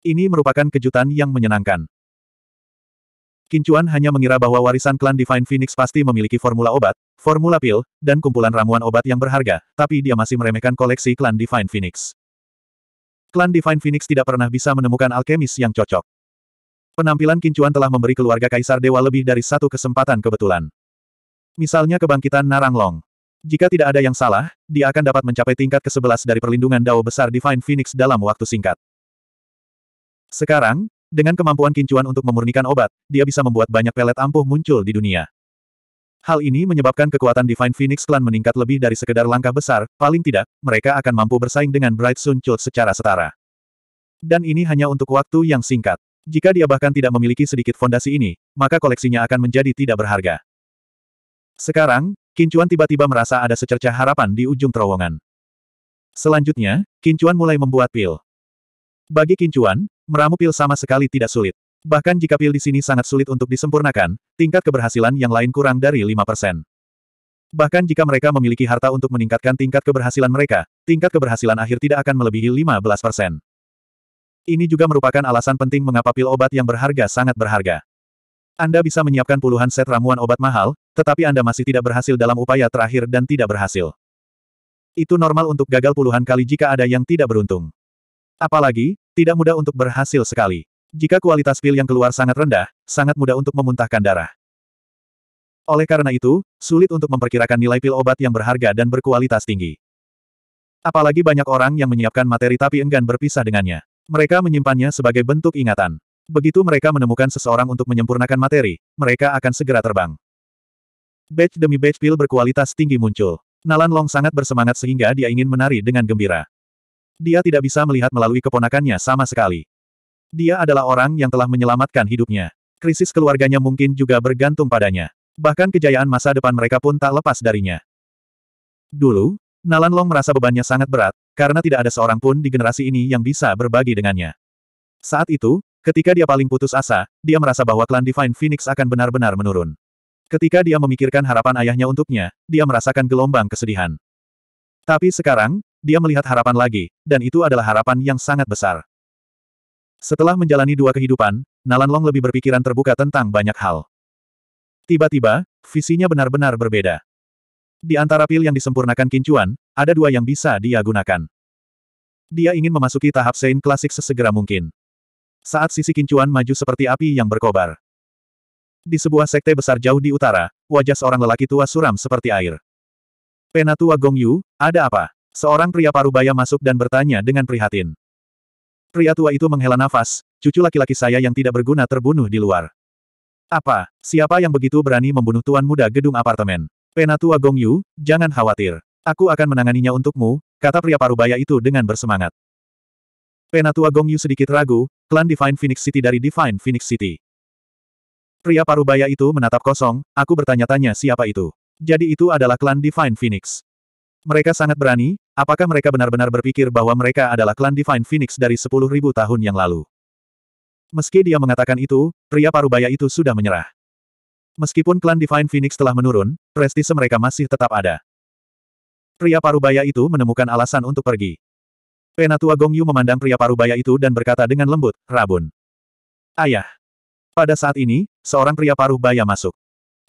Ini merupakan kejutan yang menyenangkan. Kincuan hanya mengira bahwa warisan klan Divine Phoenix pasti memiliki formula obat, formula pil, dan kumpulan ramuan obat yang berharga, tapi dia masih meremehkan koleksi klan Divine Phoenix. Klan Divine Phoenix tidak pernah bisa menemukan alkemis yang cocok. Penampilan Kincuan telah memberi keluarga Kaisar Dewa lebih dari satu kesempatan kebetulan. Misalnya kebangkitan Naranglong. Jika tidak ada yang salah, dia akan dapat mencapai tingkat ke-11 dari perlindungan Dao Besar Divine Phoenix dalam waktu singkat. Sekarang, dengan kemampuan kincuan untuk memurnikan obat, dia bisa membuat banyak pelet ampuh muncul di dunia. Hal ini menyebabkan kekuatan Divine Phoenix Clan meningkat lebih dari sekedar langkah besar, paling tidak, mereka akan mampu bersaing dengan Bright Sun Chult secara setara. Dan ini hanya untuk waktu yang singkat. Jika dia bahkan tidak memiliki sedikit fondasi ini, maka koleksinya akan menjadi tidak berharga. Sekarang, Kincuan tiba-tiba merasa ada secercah harapan di ujung terowongan. Selanjutnya, Kincuan mulai membuat pil. Bagi Kincuan, meramu pil sama sekali tidak sulit. Bahkan jika pil di sini sangat sulit untuk disempurnakan, tingkat keberhasilan yang lain kurang dari 5%. Bahkan jika mereka memiliki harta untuk meningkatkan tingkat keberhasilan mereka, tingkat keberhasilan akhir tidak akan melebihi 15%. Ini juga merupakan alasan penting mengapa pil obat yang berharga sangat berharga. Anda bisa menyiapkan puluhan set ramuan obat mahal, tetapi Anda masih tidak berhasil dalam upaya terakhir dan tidak berhasil. Itu normal untuk gagal puluhan kali jika ada yang tidak beruntung. Apalagi, tidak mudah untuk berhasil sekali. Jika kualitas pil yang keluar sangat rendah, sangat mudah untuk memuntahkan darah. Oleh karena itu, sulit untuk memperkirakan nilai pil obat yang berharga dan berkualitas tinggi. Apalagi banyak orang yang menyiapkan materi tapi enggan berpisah dengannya. Mereka menyimpannya sebagai bentuk ingatan. Begitu mereka menemukan seseorang untuk menyempurnakan materi, mereka akan segera terbang. Batch demi batch pil berkualitas tinggi muncul. Nalan Long sangat bersemangat sehingga dia ingin menari dengan gembira. Dia tidak bisa melihat melalui keponakannya sama sekali. Dia adalah orang yang telah menyelamatkan hidupnya. Krisis keluarganya mungkin juga bergantung padanya. Bahkan kejayaan masa depan mereka pun tak lepas darinya. Dulu, Nalan Long merasa bebannya sangat berat, karena tidak ada seorang pun di generasi ini yang bisa berbagi dengannya. Saat itu, ketika dia paling putus asa, dia merasa bahwa klan Divine Phoenix akan benar-benar menurun. Ketika dia memikirkan harapan ayahnya untuknya, dia merasakan gelombang kesedihan. Tapi sekarang, dia melihat harapan lagi, dan itu adalah harapan yang sangat besar. Setelah menjalani dua kehidupan, Nalan Long lebih berpikiran terbuka tentang banyak hal. Tiba-tiba, visinya benar-benar berbeda. Di antara pil yang disempurnakan Kincuan, ada dua yang bisa dia gunakan. Dia ingin memasuki tahap Sein klasik sesegera mungkin. Saat sisi Kincuan maju seperti api yang berkobar. Di sebuah sekte besar jauh di utara, wajah seorang lelaki tua suram seperti air. Penatua Gong Yu, ada apa? Seorang pria parubaya masuk dan bertanya dengan prihatin. Pria tua itu menghela nafas, cucu laki-laki saya yang tidak berguna terbunuh di luar. Apa, siapa yang begitu berani membunuh tuan muda gedung apartemen? Penatua Gong Yu, jangan khawatir. Aku akan menanganinya untukmu, kata pria parubaya itu dengan bersemangat. Penatua Gong Yu sedikit ragu, klan Divine Phoenix City dari Divine Phoenix City. Pria parubaya itu menatap kosong, aku bertanya-tanya siapa itu. Jadi itu adalah klan Divine Phoenix. Mereka sangat berani, apakah mereka benar-benar berpikir bahwa mereka adalah klan Divine Phoenix dari 10.000 tahun yang lalu? Meski dia mengatakan itu, pria parubaya itu sudah menyerah. Meskipun klan Divine Phoenix telah menurun, prestise mereka masih tetap ada. Pria parubaya itu menemukan alasan untuk pergi. Penatua Gong Yu memandang pria parubaya itu dan berkata dengan lembut, Rabun. Ayah. Pada saat ini, seorang pria parubaya masuk.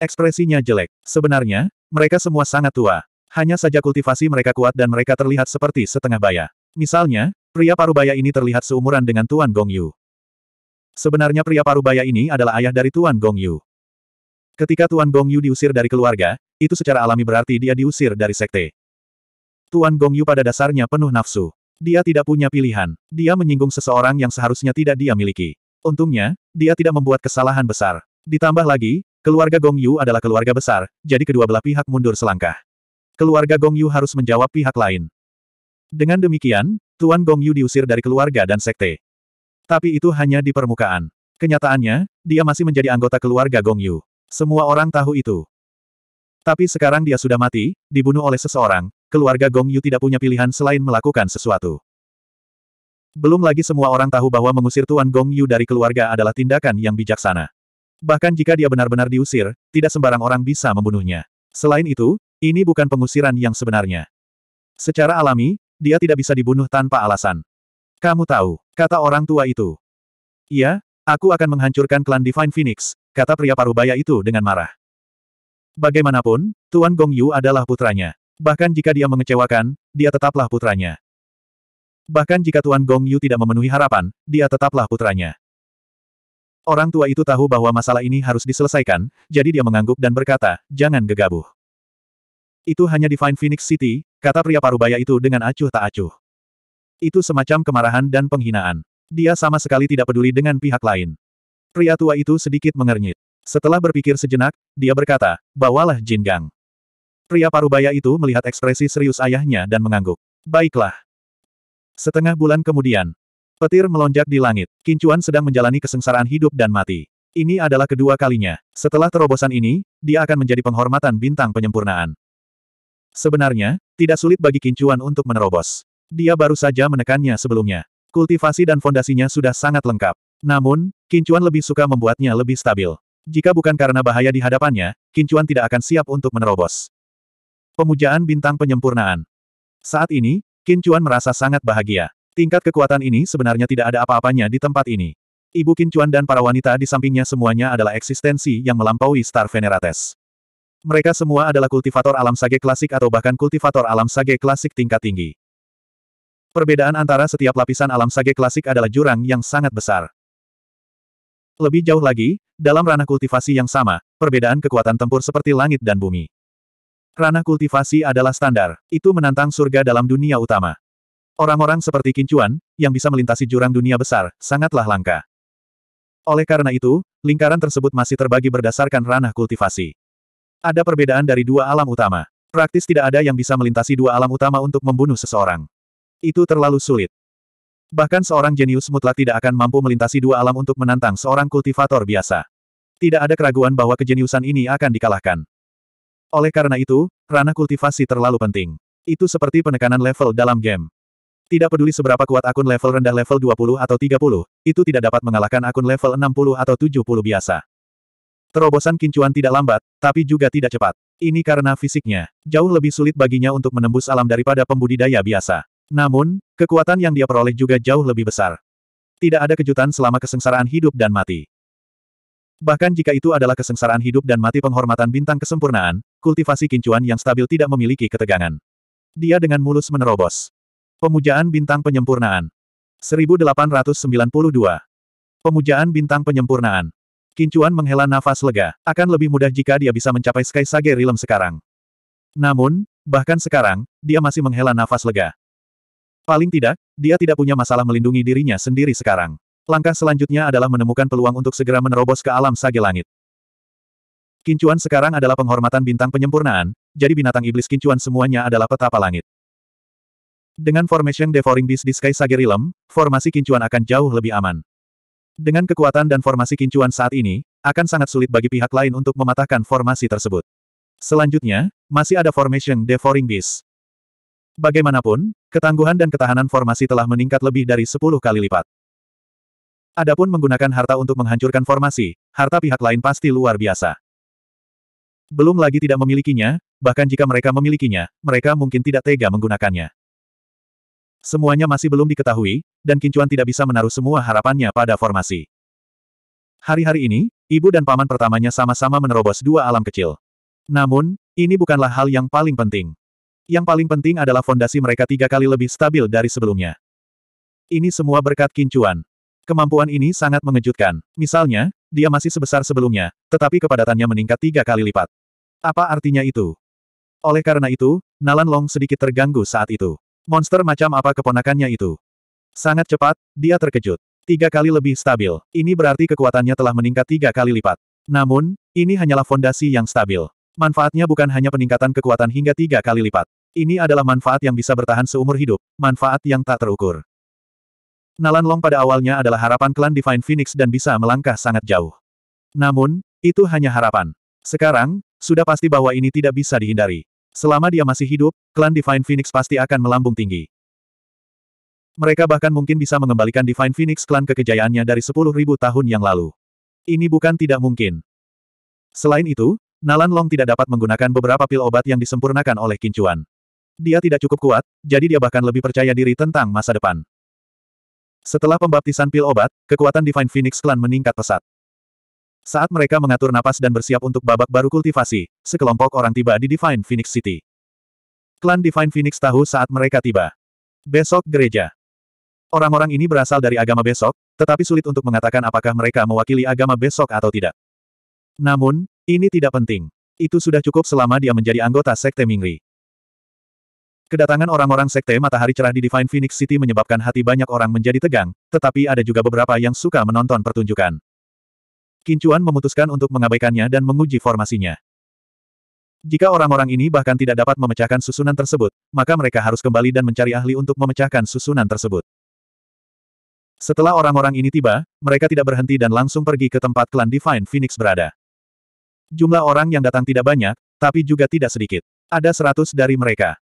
Ekspresinya jelek. Sebenarnya, mereka semua sangat tua. Hanya saja kultivasi mereka kuat dan mereka terlihat seperti setengah baya. Misalnya, pria parubaya ini terlihat seumuran dengan Tuan Gong Yu. Sebenarnya pria parubaya ini adalah ayah dari Tuan Gong Yu. Ketika Tuan Gong Yu diusir dari keluarga, itu secara alami berarti dia diusir dari sekte. Tuan Gong Yu pada dasarnya penuh nafsu. Dia tidak punya pilihan. Dia menyinggung seseorang yang seharusnya tidak dia miliki. Untungnya, dia tidak membuat kesalahan besar. Ditambah lagi, keluarga Gong Yu adalah keluarga besar, jadi kedua belah pihak mundur selangkah keluarga Gong Yu harus menjawab pihak lain. Dengan demikian, Tuan Gong Yu diusir dari keluarga dan sekte. Tapi itu hanya di permukaan. Kenyataannya, dia masih menjadi anggota keluarga Gong Yu. Semua orang tahu itu. Tapi sekarang dia sudah mati, dibunuh oleh seseorang, keluarga Gong Yu tidak punya pilihan selain melakukan sesuatu. Belum lagi semua orang tahu bahwa mengusir Tuan Gong Yu dari keluarga adalah tindakan yang bijaksana. Bahkan jika dia benar-benar diusir, tidak sembarang orang bisa membunuhnya. Selain itu, ini bukan pengusiran yang sebenarnya. Secara alami, dia tidak bisa dibunuh tanpa alasan. Kamu tahu, kata orang tua itu. Iya, aku akan menghancurkan klan Divine Phoenix, kata pria parubaya itu dengan marah. Bagaimanapun, Tuan Gong Yu adalah putranya. Bahkan jika dia mengecewakan, dia tetaplah putranya. Bahkan jika Tuan Gong Yu tidak memenuhi harapan, dia tetaplah putranya. Orang tua itu tahu bahwa masalah ini harus diselesaikan, jadi dia mengangguk dan berkata, jangan gegabah. Itu hanya di Fine Phoenix City, kata pria parubaya itu dengan acuh tak acuh. Itu semacam kemarahan dan penghinaan. Dia sama sekali tidak peduli dengan pihak lain. Pria tua itu sedikit mengernyit. Setelah berpikir sejenak, dia berkata, bawalah Jin Gang. Pria parubaya itu melihat ekspresi serius ayahnya dan mengangguk. Baiklah. Setengah bulan kemudian, Petir melonjak di langit. Kincuan sedang menjalani kesengsaraan hidup dan mati. Ini adalah kedua kalinya. Setelah terobosan ini, dia akan menjadi penghormatan bintang penyempurnaan. Sebenarnya, tidak sulit bagi Kincuan untuk menerobos. Dia baru saja menekannya sebelumnya. Kultivasi dan fondasinya sudah sangat lengkap. Namun, Kincuan lebih suka membuatnya lebih stabil. Jika bukan karena bahaya di hadapannya, Kincuan tidak akan siap untuk menerobos. Pemujaan bintang penyempurnaan. Saat ini, Kincuan merasa sangat bahagia. Tingkat kekuatan ini sebenarnya tidak ada apa-apanya di tempat ini. Ibu Kincuan dan para wanita di sampingnya semuanya adalah eksistensi yang melampaui Star Venerates. Mereka semua adalah kultivator alam sage klasik atau bahkan kultivator alam sage klasik tingkat tinggi. Perbedaan antara setiap lapisan alam sage klasik adalah jurang yang sangat besar. Lebih jauh lagi, dalam ranah kultivasi yang sama, perbedaan kekuatan tempur seperti langit dan bumi. Ranah kultivasi adalah standar, itu menantang surga dalam dunia utama. Orang-orang seperti Kincuan, yang bisa melintasi jurang dunia besar, sangatlah langka. Oleh karena itu, lingkaran tersebut masih terbagi berdasarkan ranah kultivasi. Ada perbedaan dari dua alam utama. Praktis tidak ada yang bisa melintasi dua alam utama untuk membunuh seseorang. Itu terlalu sulit. Bahkan seorang jenius mutlak tidak akan mampu melintasi dua alam untuk menantang seorang kultivator biasa. Tidak ada keraguan bahwa kejeniusan ini akan dikalahkan. Oleh karena itu, ranah kultivasi terlalu penting. Itu seperti penekanan level dalam game. Tidak peduli seberapa kuat akun level rendah level 20 atau 30, itu tidak dapat mengalahkan akun level 60 atau 70 biasa. Terobosan kincuan tidak lambat, tapi juga tidak cepat. Ini karena fisiknya, jauh lebih sulit baginya untuk menembus alam daripada pembudidaya biasa. Namun, kekuatan yang dia peroleh juga jauh lebih besar. Tidak ada kejutan selama kesengsaraan hidup dan mati. Bahkan jika itu adalah kesengsaraan hidup dan mati penghormatan bintang kesempurnaan, kultivasi kincuan yang stabil tidak memiliki ketegangan. Dia dengan mulus menerobos. Pemujaan Bintang Penyempurnaan 1892 Pemujaan Bintang Penyempurnaan Kincuan menghela nafas lega, akan lebih mudah jika dia bisa mencapai Sky Sage Realm sekarang. Namun, bahkan sekarang, dia masih menghela nafas lega. Paling tidak, dia tidak punya masalah melindungi dirinya sendiri sekarang. Langkah selanjutnya adalah menemukan peluang untuk segera menerobos ke alam sage langit. Kincuan sekarang adalah penghormatan bintang penyempurnaan, jadi binatang iblis kincuan semuanya adalah petapa langit. Dengan formation Devouring Beast di Sky Realm, formasi kincuan akan jauh lebih aman. Dengan kekuatan dan formasi kincuan saat ini, akan sangat sulit bagi pihak lain untuk mematahkan formasi tersebut. Selanjutnya, masih ada formation Devouring Beast. Bagaimanapun, ketangguhan dan ketahanan formasi telah meningkat lebih dari 10 kali lipat. Adapun menggunakan harta untuk menghancurkan formasi, harta pihak lain pasti luar biasa. Belum lagi tidak memilikinya, bahkan jika mereka memilikinya, mereka mungkin tidak tega menggunakannya. Semuanya masih belum diketahui, dan Kincuan tidak bisa menaruh semua harapannya pada formasi. Hari-hari ini, ibu dan paman pertamanya sama-sama menerobos dua alam kecil. Namun, ini bukanlah hal yang paling penting. Yang paling penting adalah fondasi mereka tiga kali lebih stabil dari sebelumnya. Ini semua berkat Kincuan. Kemampuan ini sangat mengejutkan. Misalnya, dia masih sebesar sebelumnya, tetapi kepadatannya meningkat tiga kali lipat. Apa artinya itu? Oleh karena itu, Nalan Long sedikit terganggu saat itu. Monster macam apa keponakannya itu? Sangat cepat, dia terkejut. Tiga kali lebih stabil. Ini berarti kekuatannya telah meningkat tiga kali lipat. Namun, ini hanyalah fondasi yang stabil. Manfaatnya bukan hanya peningkatan kekuatan hingga tiga kali lipat. Ini adalah manfaat yang bisa bertahan seumur hidup, manfaat yang tak terukur. Nalan Long pada awalnya adalah harapan klan Divine Phoenix dan bisa melangkah sangat jauh. Namun, itu hanya harapan. Sekarang, sudah pasti bahwa ini tidak bisa dihindari. Selama dia masih hidup, klan Divine Phoenix pasti akan melambung tinggi. Mereka bahkan mungkin bisa mengembalikan Divine Phoenix klan ke kejayaannya dari 10.000 tahun yang lalu. Ini bukan tidak mungkin. Selain itu, Nalan Long tidak dapat menggunakan beberapa pil obat yang disempurnakan oleh Kincuan. Dia tidak cukup kuat, jadi dia bahkan lebih percaya diri tentang masa depan. Setelah pembaptisan pil obat, kekuatan Divine Phoenix Klan meningkat pesat. Saat mereka mengatur napas dan bersiap untuk babak baru kultivasi, sekelompok orang tiba di Divine Phoenix City. Klan Divine Phoenix tahu saat mereka tiba. Besok gereja. Orang-orang ini berasal dari agama besok, tetapi sulit untuk mengatakan apakah mereka mewakili agama besok atau tidak. Namun, ini tidak penting. Itu sudah cukup selama dia menjadi anggota Sekte Mingri. Kedatangan orang-orang Sekte Matahari Cerah di Divine Phoenix City menyebabkan hati banyak orang menjadi tegang, tetapi ada juga beberapa yang suka menonton pertunjukan. Kincuan memutuskan untuk mengabaikannya dan menguji formasinya. Jika orang-orang ini bahkan tidak dapat memecahkan susunan tersebut, maka mereka harus kembali dan mencari ahli untuk memecahkan susunan tersebut. Setelah orang-orang ini tiba, mereka tidak berhenti dan langsung pergi ke tempat klan Divine Phoenix berada. Jumlah orang yang datang tidak banyak, tapi juga tidak sedikit. Ada seratus dari mereka.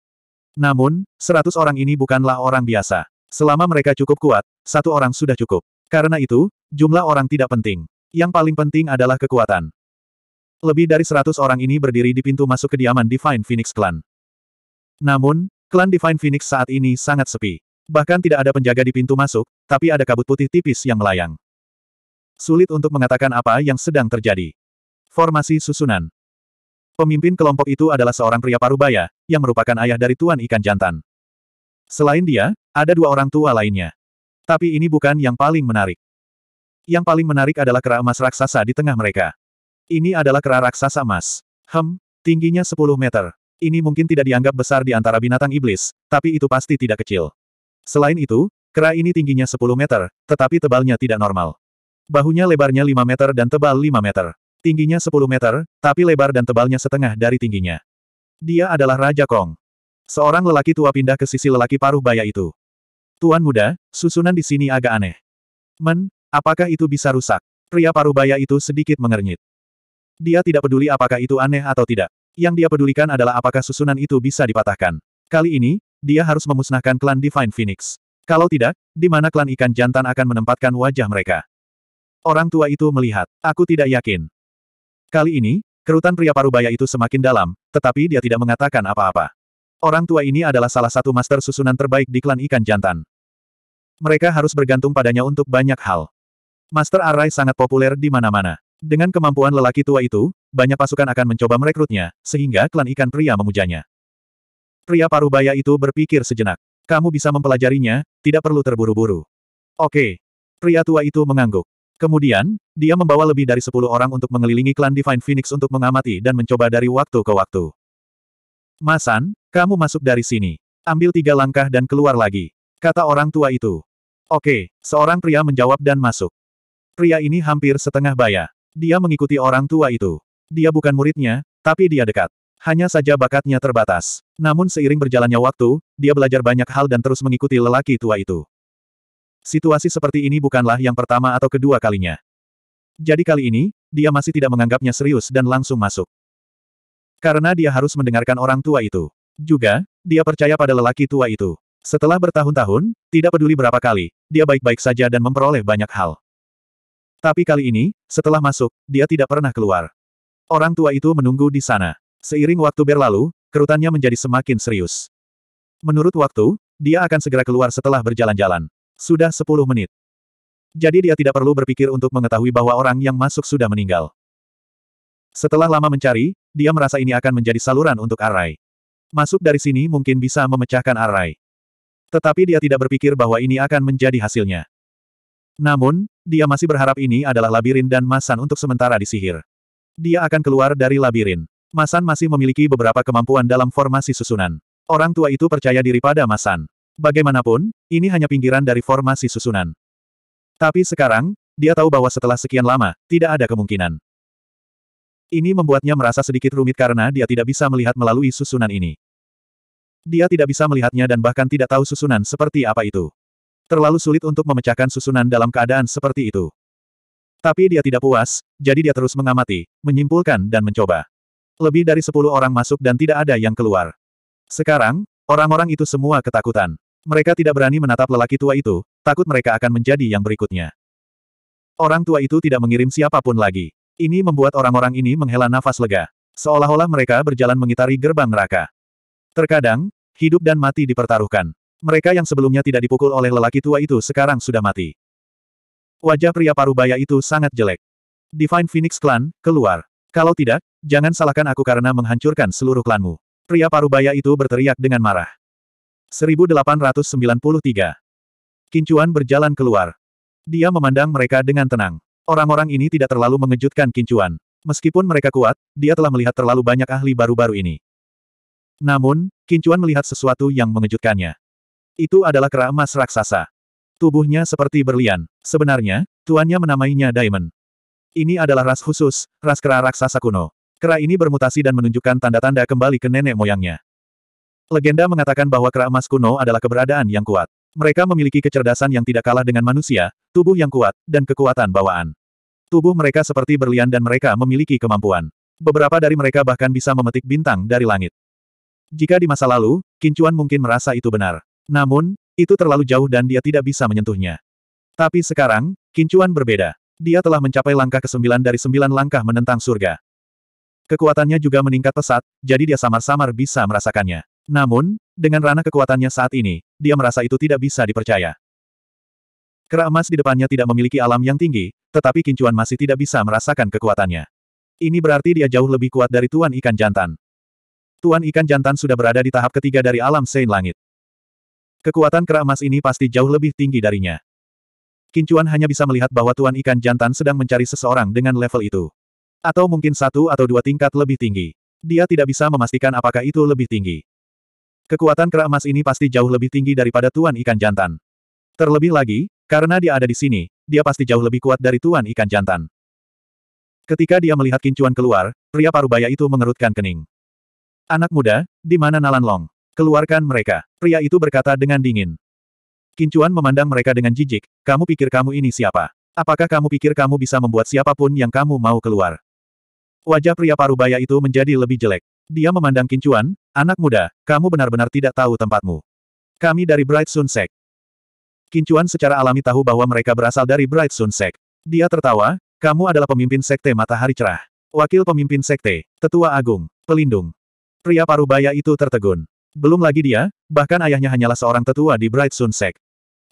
Namun, seratus orang ini bukanlah orang biasa. Selama mereka cukup kuat, satu orang sudah cukup. Karena itu, jumlah orang tidak penting. Yang paling penting adalah kekuatan. Lebih dari seratus orang ini berdiri di pintu masuk kediaman Divine Phoenix Clan. Namun, klan Divine Phoenix saat ini sangat sepi. Bahkan tidak ada penjaga di pintu masuk, tapi ada kabut putih tipis yang melayang. Sulit untuk mengatakan apa yang sedang terjadi. Formasi susunan. Pemimpin kelompok itu adalah seorang pria parubaya, yang merupakan ayah dari Tuan Ikan Jantan. Selain dia, ada dua orang tua lainnya. Tapi ini bukan yang paling menarik. Yang paling menarik adalah kera emas raksasa di tengah mereka. Ini adalah kera raksasa emas. Hem, tingginya 10 meter. Ini mungkin tidak dianggap besar di antara binatang iblis, tapi itu pasti tidak kecil. Selain itu, kera ini tingginya 10 meter, tetapi tebalnya tidak normal. Bahunya lebarnya 5 meter dan tebal 5 meter. Tingginya 10 meter, tapi lebar dan tebalnya setengah dari tingginya. Dia adalah Raja Kong. Seorang lelaki tua pindah ke sisi lelaki paruh baya itu. Tuan muda, susunan di sini agak aneh. Men, Apakah itu bisa rusak? Pria parubaya itu sedikit mengernyit. Dia tidak peduli apakah itu aneh atau tidak. Yang dia pedulikan adalah apakah susunan itu bisa dipatahkan. Kali ini, dia harus memusnahkan klan Divine Phoenix. Kalau tidak, di mana klan ikan jantan akan menempatkan wajah mereka? Orang tua itu melihat. Aku tidak yakin. Kali ini, kerutan pria parubaya itu semakin dalam, tetapi dia tidak mengatakan apa-apa. Orang tua ini adalah salah satu master susunan terbaik di klan ikan jantan. Mereka harus bergantung padanya untuk banyak hal. Master Arai sangat populer di mana-mana. Dengan kemampuan lelaki tua itu, banyak pasukan akan mencoba merekrutnya, sehingga klan ikan pria memujanya. Pria parubaya itu berpikir sejenak. Kamu bisa mempelajarinya, tidak perlu terburu-buru. Oke. Pria tua itu mengangguk. Kemudian, dia membawa lebih dari sepuluh orang untuk mengelilingi klan Divine Phoenix untuk mengamati dan mencoba dari waktu ke waktu. Masan, kamu masuk dari sini. Ambil tiga langkah dan keluar lagi. Kata orang tua itu. Oke, seorang pria menjawab dan masuk. Pria ini hampir setengah baya. Dia mengikuti orang tua itu. Dia bukan muridnya, tapi dia dekat. Hanya saja bakatnya terbatas. Namun seiring berjalannya waktu, dia belajar banyak hal dan terus mengikuti lelaki tua itu. Situasi seperti ini bukanlah yang pertama atau kedua kalinya. Jadi kali ini, dia masih tidak menganggapnya serius dan langsung masuk. Karena dia harus mendengarkan orang tua itu. Juga, dia percaya pada lelaki tua itu. Setelah bertahun-tahun, tidak peduli berapa kali, dia baik-baik saja dan memperoleh banyak hal. Tapi kali ini, setelah masuk, dia tidak pernah keluar. Orang tua itu menunggu di sana. Seiring waktu berlalu, kerutannya menjadi semakin serius. Menurut waktu, dia akan segera keluar setelah berjalan-jalan. Sudah 10 menit. Jadi dia tidak perlu berpikir untuk mengetahui bahwa orang yang masuk sudah meninggal. Setelah lama mencari, dia merasa ini akan menjadi saluran untuk Arai. Masuk dari sini mungkin bisa memecahkan Arai. Tetapi dia tidak berpikir bahwa ini akan menjadi hasilnya. Namun, dia masih berharap ini adalah labirin dan Masan untuk sementara disihir. Dia akan keluar dari labirin. Masan masih memiliki beberapa kemampuan dalam formasi susunan. Orang tua itu percaya diri pada Masan. Bagaimanapun, ini hanya pinggiran dari formasi susunan. Tapi sekarang, dia tahu bahwa setelah sekian lama, tidak ada kemungkinan. Ini membuatnya merasa sedikit rumit karena dia tidak bisa melihat melalui susunan ini. Dia tidak bisa melihatnya dan bahkan tidak tahu susunan seperti apa itu terlalu sulit untuk memecahkan susunan dalam keadaan seperti itu. Tapi dia tidak puas, jadi dia terus mengamati, menyimpulkan dan mencoba. Lebih dari sepuluh orang masuk dan tidak ada yang keluar. Sekarang, orang-orang itu semua ketakutan. Mereka tidak berani menatap lelaki tua itu, takut mereka akan menjadi yang berikutnya. Orang tua itu tidak mengirim siapapun lagi. Ini membuat orang-orang ini menghela nafas lega. Seolah-olah mereka berjalan mengitari gerbang neraka. Terkadang, hidup dan mati dipertaruhkan. Mereka yang sebelumnya tidak dipukul oleh lelaki tua itu sekarang sudah mati. Wajah pria parubaya itu sangat jelek. Divine Phoenix Clan, keluar. Kalau tidak, jangan salahkan aku karena menghancurkan seluruh klanmu. Pria parubaya itu berteriak dengan marah. 1893. Kincuan berjalan keluar. Dia memandang mereka dengan tenang. Orang-orang ini tidak terlalu mengejutkan Kincuan. Meskipun mereka kuat, dia telah melihat terlalu banyak ahli baru-baru ini. Namun, Kincuan melihat sesuatu yang mengejutkannya. Itu adalah kera emas raksasa. Tubuhnya seperti berlian. Sebenarnya, tuannya menamainya Diamond. Ini adalah ras khusus, ras kera raksasa kuno. Kera ini bermutasi dan menunjukkan tanda-tanda kembali ke nenek moyangnya. Legenda mengatakan bahwa kera emas kuno adalah keberadaan yang kuat. Mereka memiliki kecerdasan yang tidak kalah dengan manusia, tubuh yang kuat, dan kekuatan bawaan. Tubuh mereka seperti berlian dan mereka memiliki kemampuan. Beberapa dari mereka bahkan bisa memetik bintang dari langit. Jika di masa lalu, Kincuan mungkin merasa itu benar. Namun, itu terlalu jauh dan dia tidak bisa menyentuhnya. Tapi sekarang, Kincuan berbeda. Dia telah mencapai langkah ke-9 dari 9 langkah menentang surga. Kekuatannya juga meningkat pesat, jadi dia samar-samar bisa merasakannya. Namun, dengan ranah kekuatannya saat ini, dia merasa itu tidak bisa dipercaya. Kera emas di depannya tidak memiliki alam yang tinggi, tetapi Kincuan masih tidak bisa merasakan kekuatannya. Ini berarti dia jauh lebih kuat dari Tuan Ikan Jantan. Tuan Ikan Jantan sudah berada di tahap ketiga dari alam Sein Langit. Kekuatan kera emas ini pasti jauh lebih tinggi darinya. Kincuan hanya bisa melihat bahwa Tuan Ikan Jantan sedang mencari seseorang dengan level itu. Atau mungkin satu atau dua tingkat lebih tinggi. Dia tidak bisa memastikan apakah itu lebih tinggi. Kekuatan kera emas ini pasti jauh lebih tinggi daripada Tuan Ikan Jantan. Terlebih lagi, karena dia ada di sini, dia pasti jauh lebih kuat dari Tuan Ikan Jantan. Ketika dia melihat kincuan keluar, pria parubaya itu mengerutkan kening. Anak muda, di mana Nalan Long? Keluarkan mereka, pria itu berkata dengan dingin. Kincuan memandang mereka dengan jijik, kamu pikir kamu ini siapa? Apakah kamu pikir kamu bisa membuat siapapun yang kamu mau keluar? Wajah pria parubaya itu menjadi lebih jelek. Dia memandang Kincuan, anak muda, kamu benar-benar tidak tahu tempatmu. Kami dari Bright Sun Sect. Kincuan secara alami tahu bahwa mereka berasal dari Bright Sun Sect. Dia tertawa, kamu adalah pemimpin sekte matahari cerah. Wakil pemimpin sekte, tetua agung, pelindung. Pria parubaya itu tertegun. Belum lagi dia, bahkan ayahnya hanyalah seorang tetua di Bright Sun Sek.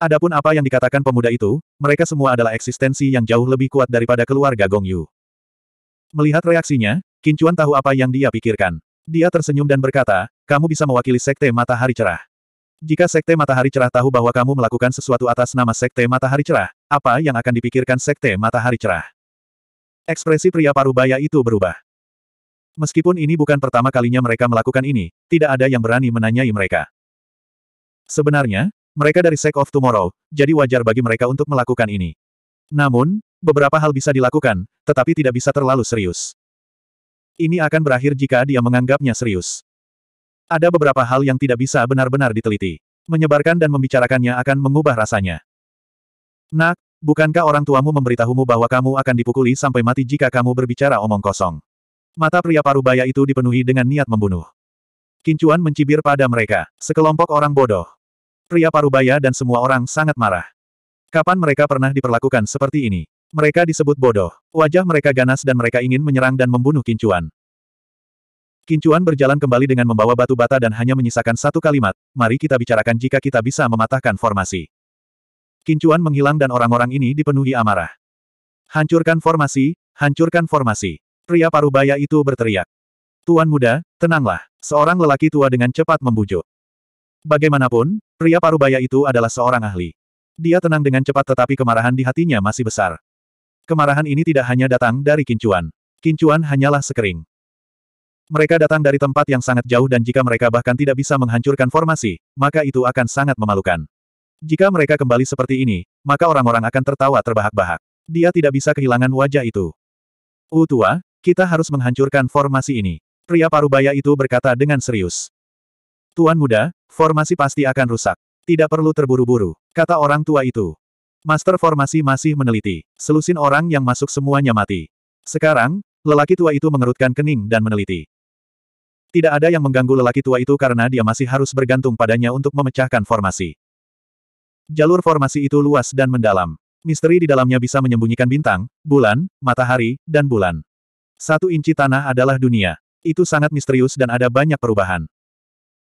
Adapun apa yang dikatakan pemuda itu, mereka semua adalah eksistensi yang jauh lebih kuat daripada keluarga Gong Yu. Melihat reaksinya, Qin Chuan tahu apa yang dia pikirkan. Dia tersenyum dan berkata, kamu bisa mewakili Sekte Matahari Cerah. Jika Sekte Matahari Cerah tahu bahwa kamu melakukan sesuatu atas nama Sekte Matahari Cerah, apa yang akan dipikirkan Sekte Matahari Cerah? Ekspresi pria parubaya itu berubah. Meskipun ini bukan pertama kalinya mereka melakukan ini, tidak ada yang berani menanyai mereka. Sebenarnya, mereka dari Sect of Tomorrow, jadi wajar bagi mereka untuk melakukan ini. Namun, beberapa hal bisa dilakukan, tetapi tidak bisa terlalu serius. Ini akan berakhir jika dia menganggapnya serius. Ada beberapa hal yang tidak bisa benar-benar diteliti. Menyebarkan dan membicarakannya akan mengubah rasanya. Nak, bukankah orang tuamu memberitahumu bahwa kamu akan dipukuli sampai mati jika kamu berbicara omong kosong? Mata pria parubaya itu dipenuhi dengan niat membunuh. Kincuan mencibir pada mereka, sekelompok orang bodoh. Pria parubaya dan semua orang sangat marah. Kapan mereka pernah diperlakukan seperti ini? Mereka disebut bodoh, wajah mereka ganas dan mereka ingin menyerang dan membunuh Kincuan. Kincuan berjalan kembali dengan membawa batu bata dan hanya menyisakan satu kalimat, mari kita bicarakan jika kita bisa mematahkan formasi. Kincuan menghilang dan orang-orang ini dipenuhi amarah. Hancurkan formasi, hancurkan formasi. Pria parubaya itu berteriak. Tuan muda, tenanglah. Seorang lelaki tua dengan cepat membujuk. Bagaimanapun, pria parubaya itu adalah seorang ahli. Dia tenang dengan cepat tetapi kemarahan di hatinya masih besar. Kemarahan ini tidak hanya datang dari kincuan. Kincuan hanyalah sekering. Mereka datang dari tempat yang sangat jauh dan jika mereka bahkan tidak bisa menghancurkan formasi, maka itu akan sangat memalukan. Jika mereka kembali seperti ini, maka orang-orang akan tertawa terbahak-bahak. Dia tidak bisa kehilangan wajah itu. U tua, kita harus menghancurkan formasi ini. Pria parubaya itu berkata dengan serius. Tuan muda, formasi pasti akan rusak. Tidak perlu terburu-buru, kata orang tua itu. Master formasi masih meneliti. Selusin orang yang masuk semuanya mati. Sekarang, lelaki tua itu mengerutkan kening dan meneliti. Tidak ada yang mengganggu lelaki tua itu karena dia masih harus bergantung padanya untuk memecahkan formasi. Jalur formasi itu luas dan mendalam. Misteri di dalamnya bisa menyembunyikan bintang, bulan, matahari, dan bulan. Satu inci tanah adalah dunia. Itu sangat misterius dan ada banyak perubahan.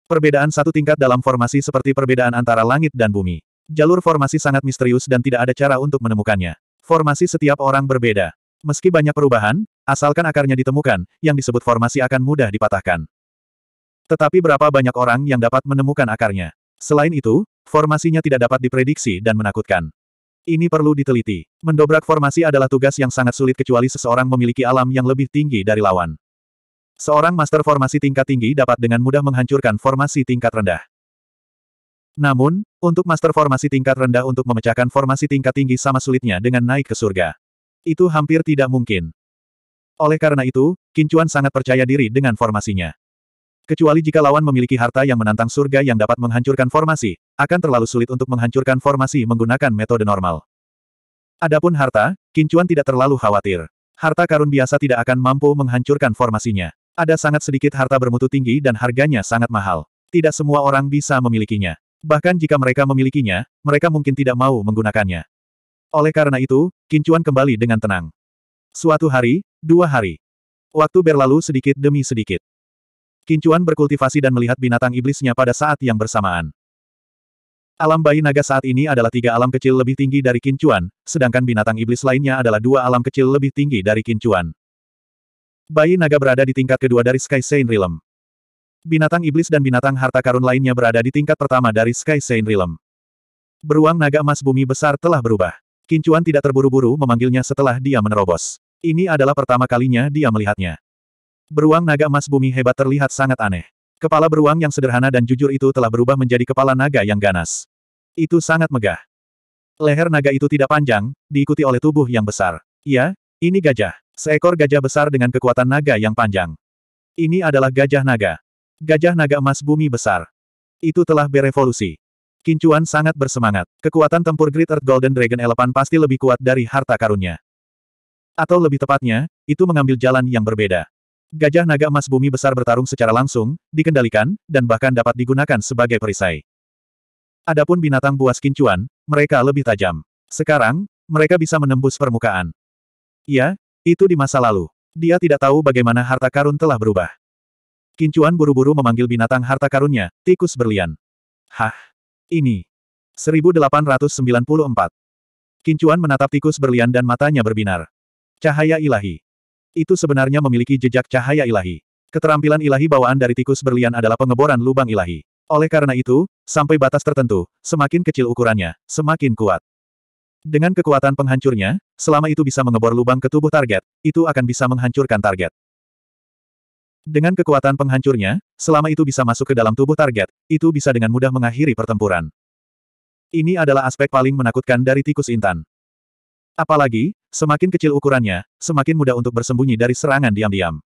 Perbedaan satu tingkat dalam formasi seperti perbedaan antara langit dan bumi. Jalur formasi sangat misterius dan tidak ada cara untuk menemukannya. Formasi setiap orang berbeda. Meski banyak perubahan, asalkan akarnya ditemukan, yang disebut formasi akan mudah dipatahkan. Tetapi berapa banyak orang yang dapat menemukan akarnya? Selain itu, formasinya tidak dapat diprediksi dan menakutkan. Ini perlu diteliti. Mendobrak formasi adalah tugas yang sangat sulit kecuali seseorang memiliki alam yang lebih tinggi dari lawan. Seorang master formasi tingkat tinggi dapat dengan mudah menghancurkan formasi tingkat rendah. Namun, untuk master formasi tingkat rendah untuk memecahkan formasi tingkat tinggi sama sulitnya dengan naik ke surga. Itu hampir tidak mungkin. Oleh karena itu, Kincuan sangat percaya diri dengan formasinya. Kecuali jika lawan memiliki harta yang menantang surga yang dapat menghancurkan formasi, akan terlalu sulit untuk menghancurkan formasi menggunakan metode normal. Adapun harta, Kincuan tidak terlalu khawatir. Harta karun biasa tidak akan mampu menghancurkan formasinya. Ada sangat sedikit harta bermutu tinggi dan harganya sangat mahal. Tidak semua orang bisa memilikinya. Bahkan jika mereka memilikinya, mereka mungkin tidak mau menggunakannya. Oleh karena itu, Kincuan kembali dengan tenang. Suatu hari, dua hari. Waktu berlalu sedikit demi sedikit. Kincuan berkultivasi dan melihat binatang iblisnya pada saat yang bersamaan. Alam bayi naga saat ini adalah tiga alam kecil lebih tinggi dari Kincuan, sedangkan binatang iblis lainnya adalah dua alam kecil lebih tinggi dari Kincuan. Bayi naga berada di tingkat kedua dari Sky Saint Realm. Binatang iblis dan binatang harta karun lainnya berada di tingkat pertama dari Sky Saint Realm. Beruang naga emas bumi besar telah berubah. Kincuan tidak terburu-buru memanggilnya setelah dia menerobos. Ini adalah pertama kalinya dia melihatnya. Beruang naga emas bumi hebat terlihat sangat aneh. Kepala beruang yang sederhana dan jujur itu telah berubah menjadi kepala naga yang ganas. Itu sangat megah. Leher naga itu tidak panjang, diikuti oleh tubuh yang besar. Ya, ini gajah. Seekor gajah besar dengan kekuatan naga yang panjang. Ini adalah gajah naga. Gajah naga emas bumi besar. Itu telah berevolusi. Kincuan sangat bersemangat. Kekuatan tempur Great Earth Golden Dragon 8 pasti lebih kuat dari harta karunnya. Atau lebih tepatnya, itu mengambil jalan yang berbeda. Gajah naga emas bumi besar bertarung secara langsung, dikendalikan, dan bahkan dapat digunakan sebagai perisai. Adapun binatang buas kincuan, mereka lebih tajam. Sekarang, mereka bisa menembus permukaan. Ya, itu di masa lalu. Dia tidak tahu bagaimana harta karun telah berubah. Kincuan buru-buru memanggil binatang harta karunnya, tikus berlian. Hah? Ini. 1894. Kincuan menatap tikus berlian dan matanya berbinar. Cahaya ilahi. Itu sebenarnya memiliki jejak cahaya ilahi. Keterampilan ilahi bawaan dari tikus berlian adalah pengeboran lubang ilahi. Oleh karena itu, sampai batas tertentu, semakin kecil ukurannya, semakin kuat. Dengan kekuatan penghancurnya, selama itu bisa mengebor lubang ke tubuh target, itu akan bisa menghancurkan target. Dengan kekuatan penghancurnya, selama itu bisa masuk ke dalam tubuh target, itu bisa dengan mudah mengakhiri pertempuran. Ini adalah aspek paling menakutkan dari tikus intan. Apalagi, semakin kecil ukurannya, semakin mudah untuk bersembunyi dari serangan diam-diam.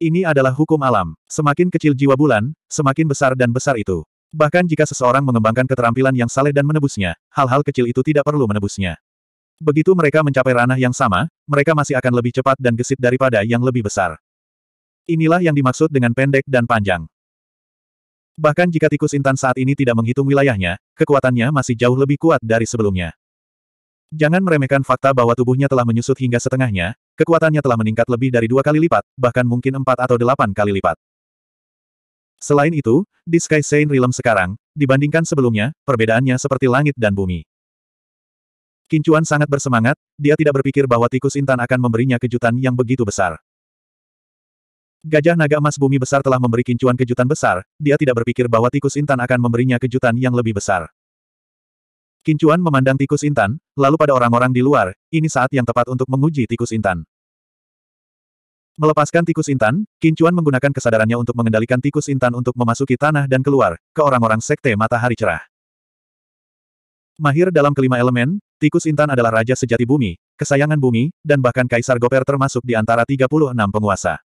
Ini adalah hukum alam. Semakin kecil jiwa bulan, semakin besar dan besar itu. Bahkan jika seseorang mengembangkan keterampilan yang saleh dan menebusnya, hal-hal kecil itu tidak perlu menebusnya. Begitu mereka mencapai ranah yang sama, mereka masih akan lebih cepat dan gesit daripada yang lebih besar. Inilah yang dimaksud dengan pendek dan panjang. Bahkan jika tikus intan saat ini tidak menghitung wilayahnya, kekuatannya masih jauh lebih kuat dari sebelumnya. Jangan meremehkan fakta bahwa tubuhnya telah menyusut hingga setengahnya, kekuatannya telah meningkat lebih dari dua kali lipat, bahkan mungkin empat atau delapan kali lipat. Selain itu, di Sky Saint Realm sekarang, dibandingkan sebelumnya, perbedaannya seperti langit dan bumi. Kincuan sangat bersemangat, dia tidak berpikir bahwa tikus intan akan memberinya kejutan yang begitu besar. Gajah naga emas bumi besar telah memberi Kincuan kejutan besar, dia tidak berpikir bahwa tikus intan akan memberinya kejutan yang lebih besar. Kincuan memandang tikus intan, lalu pada orang-orang di luar, ini saat yang tepat untuk menguji tikus intan. Melepaskan tikus intan, Kincuan menggunakan kesadarannya untuk mengendalikan tikus intan untuk memasuki tanah dan keluar, ke orang-orang sekte matahari cerah. Mahir dalam kelima elemen, tikus intan adalah raja sejati bumi, kesayangan bumi, dan bahkan kaisar Goper termasuk di antara 36 penguasa.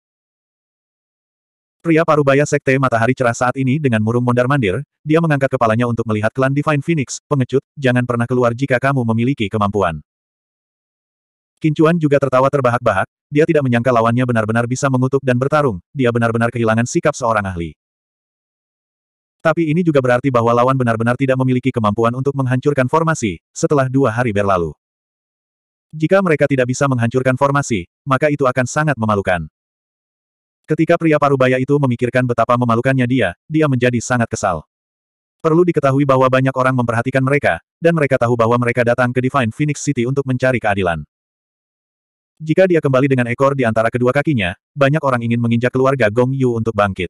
Pria parubaya Sekte Matahari Cerah saat ini dengan murung mondar-mandir, dia mengangkat kepalanya untuk melihat klan Divine Phoenix, pengecut, jangan pernah keluar jika kamu memiliki kemampuan. Kincuan juga tertawa terbahak-bahak, dia tidak menyangka lawannya benar-benar bisa mengutuk dan bertarung, dia benar-benar kehilangan sikap seorang ahli. Tapi ini juga berarti bahwa lawan benar-benar tidak memiliki kemampuan untuk menghancurkan formasi, setelah dua hari berlalu. Jika mereka tidak bisa menghancurkan formasi, maka itu akan sangat memalukan. Ketika pria parubaya itu memikirkan betapa memalukannya dia, dia menjadi sangat kesal. Perlu diketahui bahwa banyak orang memperhatikan mereka, dan mereka tahu bahwa mereka datang ke Divine Phoenix City untuk mencari keadilan. Jika dia kembali dengan ekor di antara kedua kakinya, banyak orang ingin menginjak keluarga Gong Yu untuk bangkit.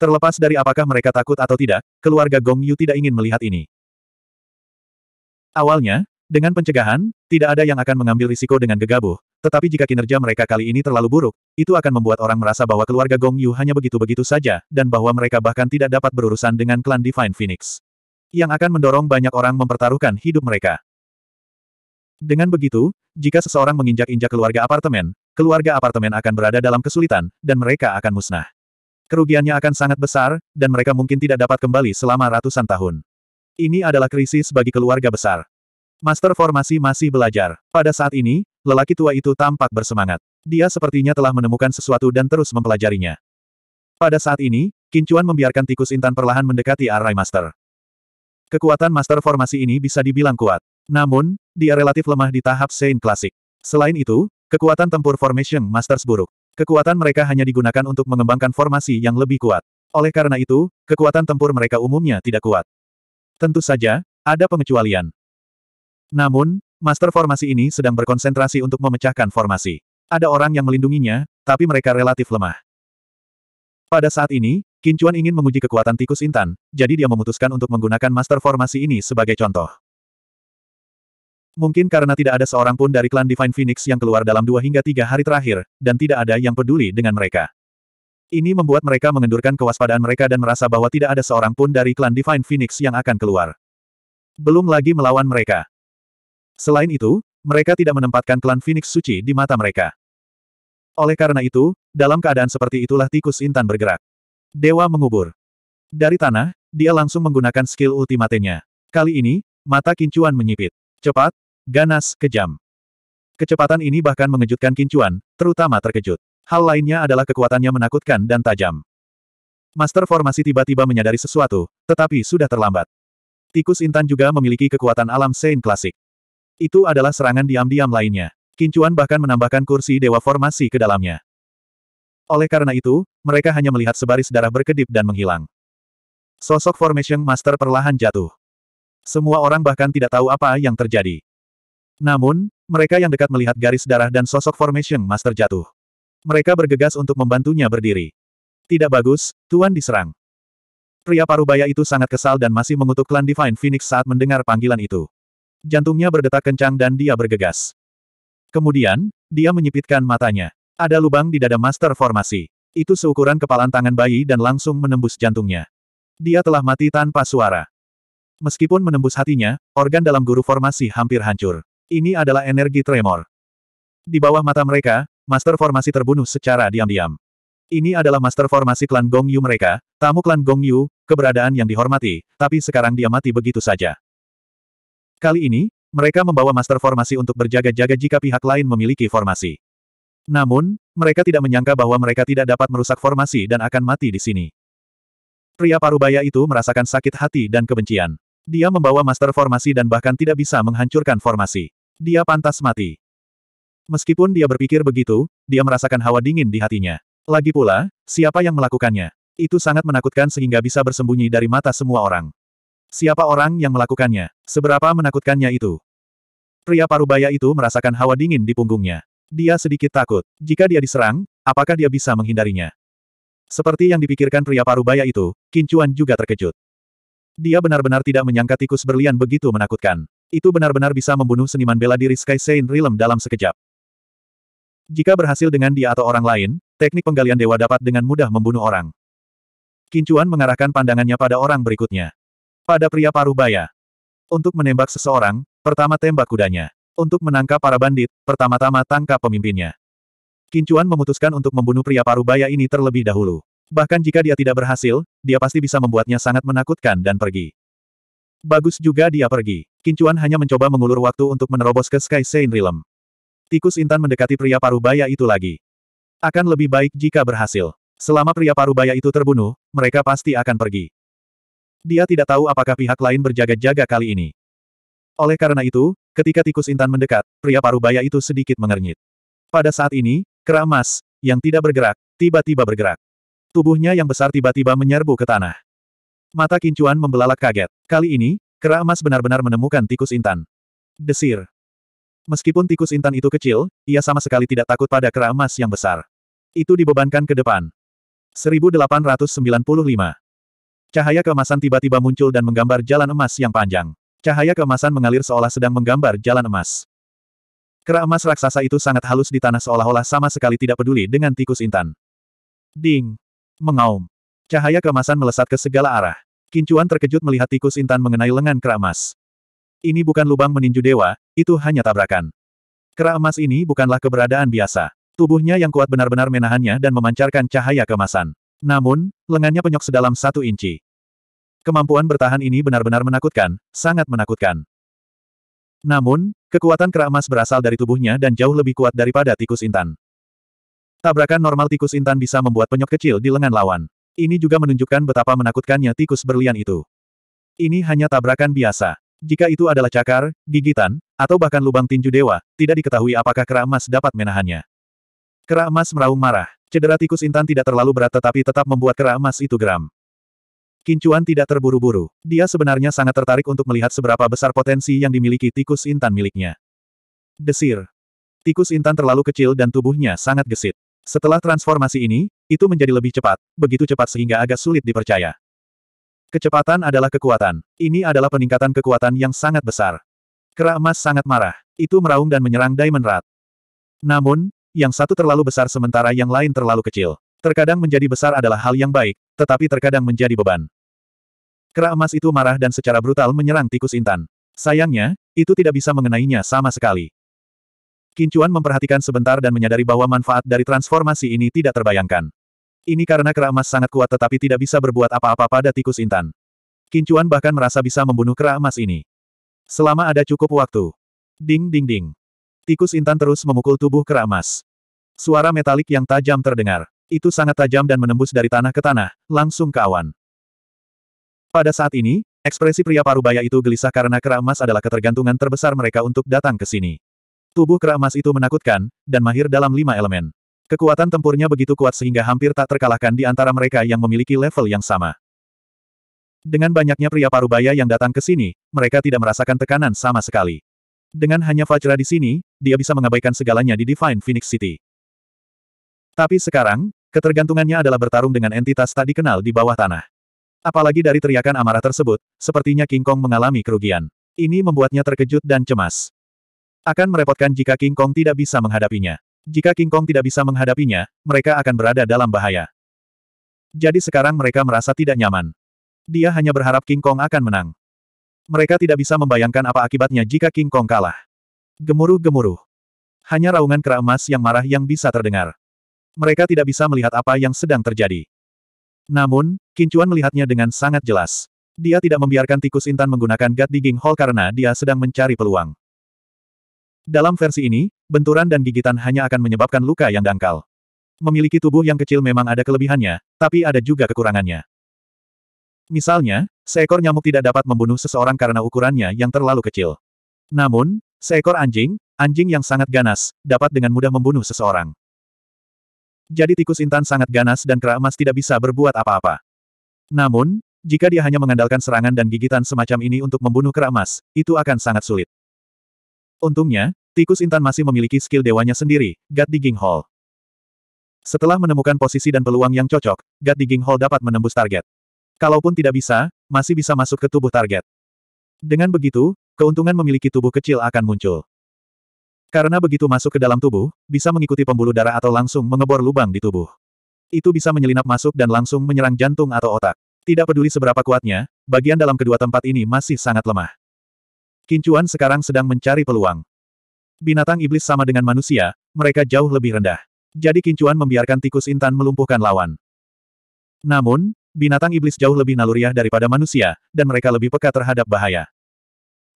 Terlepas dari apakah mereka takut atau tidak, keluarga Gong Yu tidak ingin melihat ini. Awalnya, dengan pencegahan, tidak ada yang akan mengambil risiko dengan gegabah, tetapi jika kinerja mereka kali ini terlalu buruk, itu akan membuat orang merasa bahwa keluarga Gong Yu hanya begitu-begitu saja, dan bahwa mereka bahkan tidak dapat berurusan dengan klan Divine Phoenix. Yang akan mendorong banyak orang mempertaruhkan hidup mereka. Dengan begitu, jika seseorang menginjak-injak keluarga apartemen, keluarga apartemen akan berada dalam kesulitan, dan mereka akan musnah. Kerugiannya akan sangat besar, dan mereka mungkin tidak dapat kembali selama ratusan tahun. Ini adalah krisis bagi keluarga besar. Master formasi masih belajar. Pada saat ini, lelaki tua itu tampak bersemangat. Dia sepertinya telah menemukan sesuatu dan terus mempelajarinya. Pada saat ini, Kincuan membiarkan tikus intan perlahan mendekati Arai Master. Kekuatan Master Formasi ini bisa dibilang kuat. Namun, dia relatif lemah di tahap Saint Klasik. Selain itu, kekuatan tempur Formation Masters buruk. Kekuatan mereka hanya digunakan untuk mengembangkan formasi yang lebih kuat. Oleh karena itu, kekuatan tempur mereka umumnya tidak kuat. Tentu saja, ada pengecualian. Namun, Master formasi ini sedang berkonsentrasi untuk memecahkan formasi. Ada orang yang melindunginya, tapi mereka relatif lemah. Pada saat ini, Kincuan ingin menguji kekuatan tikus intan, jadi dia memutuskan untuk menggunakan master formasi ini sebagai contoh. Mungkin karena tidak ada seorang pun dari klan Divine Phoenix yang keluar dalam dua hingga tiga hari terakhir, dan tidak ada yang peduli dengan mereka. Ini membuat mereka mengendurkan kewaspadaan mereka dan merasa bahwa tidak ada seorang pun dari klan Divine Phoenix yang akan keluar. Belum lagi melawan mereka. Selain itu, mereka tidak menempatkan klan Phoenix Suci di mata mereka. Oleh karena itu, dalam keadaan seperti itulah tikus intan bergerak. Dewa mengubur. Dari tanah, dia langsung menggunakan skill ultimatenya. Kali ini, mata kincuan menyipit. Cepat, ganas, kejam. Kecepatan ini bahkan mengejutkan kincuan, terutama terkejut. Hal lainnya adalah kekuatannya menakutkan dan tajam. Master formasi tiba-tiba menyadari sesuatu, tetapi sudah terlambat. Tikus intan juga memiliki kekuatan alam Sein klasik. Itu adalah serangan diam-diam lainnya. Kincuan bahkan menambahkan kursi dewa formasi ke dalamnya. Oleh karena itu, mereka hanya melihat sebaris darah berkedip dan menghilang. Sosok Formation Master perlahan jatuh. Semua orang bahkan tidak tahu apa yang terjadi. Namun, mereka yang dekat melihat garis darah dan sosok Formation Master jatuh. Mereka bergegas untuk membantunya berdiri. Tidak bagus, Tuan diserang. Pria parubaya itu sangat kesal dan masih mengutuk klan Divine Phoenix saat mendengar panggilan itu. Jantungnya berdetak kencang dan dia bergegas. Kemudian, dia menyipitkan matanya. Ada lubang di dada master formasi. Itu seukuran kepalan tangan bayi dan langsung menembus jantungnya. Dia telah mati tanpa suara. Meskipun menembus hatinya, organ dalam guru formasi hampir hancur. Ini adalah energi tremor. Di bawah mata mereka, master formasi terbunuh secara diam-diam. Ini adalah master formasi klan Gong Yu mereka, tamu klan Gong Yu, keberadaan yang dihormati, tapi sekarang dia mati begitu saja. Kali ini, mereka membawa master formasi untuk berjaga-jaga jika pihak lain memiliki formasi. Namun, mereka tidak menyangka bahwa mereka tidak dapat merusak formasi dan akan mati di sini. Pria parubaya itu merasakan sakit hati dan kebencian. Dia membawa master formasi dan bahkan tidak bisa menghancurkan formasi. Dia pantas mati. Meskipun dia berpikir begitu, dia merasakan hawa dingin di hatinya. Lagi pula, siapa yang melakukannya? Itu sangat menakutkan sehingga bisa bersembunyi dari mata semua orang. Siapa orang yang melakukannya? Seberapa menakutkannya itu? Pria parubaya itu merasakan hawa dingin di punggungnya. Dia sedikit takut. Jika dia diserang, apakah dia bisa menghindarinya? Seperti yang dipikirkan pria parubaya itu, Kincuan juga terkejut. Dia benar-benar tidak menyangka tikus berlian begitu menakutkan. Itu benar-benar bisa membunuh seniman bela diri Sky Saint Realm dalam sekejap. Jika berhasil dengan dia atau orang lain, teknik penggalian dewa dapat dengan mudah membunuh orang. Kincuan mengarahkan pandangannya pada orang berikutnya pada pria Parubaya, Untuk menembak seseorang, pertama tembak kudanya. Untuk menangkap para bandit, pertama-tama tangkap pemimpinnya. Kincuan memutuskan untuk membunuh pria Parubaya ini terlebih dahulu. Bahkan jika dia tidak berhasil, dia pasti bisa membuatnya sangat menakutkan dan pergi. Bagus juga dia pergi. Kincuan hanya mencoba mengulur waktu untuk menerobos ke Sky Saint Realm. Tikus intan mendekati pria Parubaya itu lagi. Akan lebih baik jika berhasil. Selama pria Parubaya itu terbunuh, mereka pasti akan pergi. Dia tidak tahu apakah pihak lain berjaga-jaga kali ini. Oleh karena itu, ketika tikus intan mendekat, pria parubaya itu sedikit mengernyit. Pada saat ini, keramas yang tidak bergerak, tiba-tiba bergerak. Tubuhnya yang besar tiba-tiba menyerbu ke tanah. Mata kincuan membelalak kaget. Kali ini, keramas benar-benar menemukan tikus intan. Desir. Meskipun tikus intan itu kecil, ia sama sekali tidak takut pada keramas yang besar. Itu dibebankan ke depan. 1895 Cahaya keemasan tiba-tiba muncul dan menggambar jalan emas yang panjang. Cahaya keemasan mengalir seolah sedang menggambar jalan emas. Kera emas raksasa itu sangat halus di tanah seolah-olah sama sekali tidak peduli dengan tikus intan. Ding! Mengaum. Cahaya keemasan melesat ke segala arah. Kincuan terkejut melihat tikus intan mengenai lengan kera emas. Ini bukan lubang meninju dewa, itu hanya tabrakan. Kera emas ini bukanlah keberadaan biasa. Tubuhnya yang kuat benar-benar menahannya dan memancarkan cahaya kemasan. Namun, lengannya penyok sedalam satu inci. Kemampuan bertahan ini benar-benar menakutkan, sangat menakutkan. Namun, kekuatan keramas emas berasal dari tubuhnya dan jauh lebih kuat daripada tikus intan. Tabrakan normal tikus intan bisa membuat penyok kecil di lengan lawan. Ini juga menunjukkan betapa menakutkannya tikus berlian itu. Ini hanya tabrakan biasa. Jika itu adalah cakar, gigitan, atau bahkan lubang tinju dewa, tidak diketahui apakah keramas emas dapat menahannya. Kera emas meraung marah. Cedera tikus intan tidak terlalu berat tetapi tetap membuat kera emas itu geram. Kincuan tidak terburu-buru. Dia sebenarnya sangat tertarik untuk melihat seberapa besar potensi yang dimiliki tikus intan miliknya. Desir. Tikus intan terlalu kecil dan tubuhnya sangat gesit. Setelah transformasi ini, itu menjadi lebih cepat, begitu cepat sehingga agak sulit dipercaya. Kecepatan adalah kekuatan. Ini adalah peningkatan kekuatan yang sangat besar. Kera emas sangat marah. Itu meraung dan menyerang Diamond Rat. Namun, yang satu terlalu besar sementara yang lain terlalu kecil. Terkadang menjadi besar adalah hal yang baik, tetapi terkadang menjadi beban. Kera emas itu marah dan secara brutal menyerang tikus intan. Sayangnya, itu tidak bisa mengenainya sama sekali. Kincuan memperhatikan sebentar dan menyadari bahwa manfaat dari transformasi ini tidak terbayangkan. Ini karena kera emas sangat kuat tetapi tidak bisa berbuat apa-apa pada tikus intan. Kincuan bahkan merasa bisa membunuh kera emas ini. Selama ada cukup waktu. Ding ding ding. Tikus intan terus memukul tubuh kera emas. Suara metalik yang tajam terdengar. Itu sangat tajam dan menembus dari tanah ke tanah, langsung ke awan. Pada saat ini, ekspresi pria parubaya itu gelisah karena kera emas adalah ketergantungan terbesar mereka untuk datang ke sini. Tubuh kera emas itu menakutkan, dan mahir dalam lima elemen. Kekuatan tempurnya begitu kuat sehingga hampir tak terkalahkan di antara mereka yang memiliki level yang sama. Dengan banyaknya pria parubaya yang datang ke sini, mereka tidak merasakan tekanan sama sekali. Dengan hanya Fajra di sini, dia bisa mengabaikan segalanya di Divine Phoenix City. Tapi sekarang, ketergantungannya adalah bertarung dengan entitas tak dikenal di bawah tanah. Apalagi dari teriakan amarah tersebut, sepertinya King Kong mengalami kerugian. Ini membuatnya terkejut dan cemas. Akan merepotkan jika King Kong tidak bisa menghadapinya. Jika King Kong tidak bisa menghadapinya, mereka akan berada dalam bahaya. Jadi sekarang mereka merasa tidak nyaman. Dia hanya berharap King Kong akan menang. Mereka tidak bisa membayangkan apa akibatnya jika King Kong kalah. Gemuruh-gemuruh. Hanya raungan kera emas yang marah yang bisa terdengar. Mereka tidak bisa melihat apa yang sedang terjadi. Namun, Kincuan melihatnya dengan sangat jelas. Dia tidak membiarkan tikus intan menggunakan gat digging hole karena dia sedang mencari peluang. Dalam versi ini, benturan dan gigitan hanya akan menyebabkan luka yang dangkal. Memiliki tubuh yang kecil memang ada kelebihannya, tapi ada juga kekurangannya. Misalnya, seekor nyamuk tidak dapat membunuh seseorang karena ukurannya yang terlalu kecil. Namun, seekor anjing, anjing yang sangat ganas, dapat dengan mudah membunuh seseorang. Jadi tikus intan sangat ganas dan kera emas tidak bisa berbuat apa-apa. Namun, jika dia hanya mengandalkan serangan dan gigitan semacam ini untuk membunuh kera emas, itu akan sangat sulit. Untungnya, tikus intan masih memiliki skill dewanya sendiri, God Digging Hall. Setelah menemukan posisi dan peluang yang cocok, God Digging Hall dapat menembus target. Kalaupun tidak bisa, masih bisa masuk ke tubuh target. Dengan begitu, keuntungan memiliki tubuh kecil akan muncul. Karena begitu masuk ke dalam tubuh, bisa mengikuti pembuluh darah atau langsung mengebor lubang di tubuh. Itu bisa menyelinap masuk dan langsung menyerang jantung atau otak. Tidak peduli seberapa kuatnya, bagian dalam kedua tempat ini masih sangat lemah. Kincuan sekarang sedang mencari peluang. Binatang iblis sama dengan manusia, mereka jauh lebih rendah. Jadi Kincuan membiarkan tikus intan melumpuhkan lawan. Namun, Binatang iblis jauh lebih naluriah daripada manusia, dan mereka lebih peka terhadap bahaya.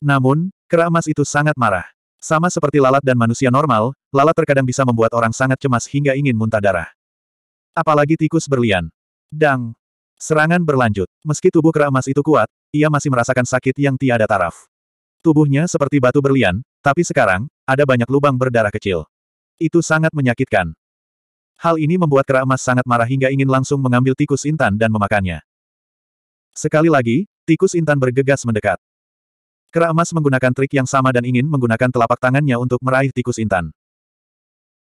Namun, kera emas itu sangat marah. Sama seperti lalat dan manusia normal, lalat terkadang bisa membuat orang sangat cemas hingga ingin muntah darah. Apalagi tikus berlian. Dang! Serangan berlanjut. Meski tubuh kera emas itu kuat, ia masih merasakan sakit yang tiada taraf. Tubuhnya seperti batu berlian, tapi sekarang, ada banyak lubang berdarah kecil. Itu sangat menyakitkan. Hal ini membuat kera emas sangat marah hingga ingin langsung mengambil tikus intan dan memakannya. Sekali lagi, tikus intan bergegas mendekat. Kera emas menggunakan trik yang sama dan ingin menggunakan telapak tangannya untuk meraih tikus intan.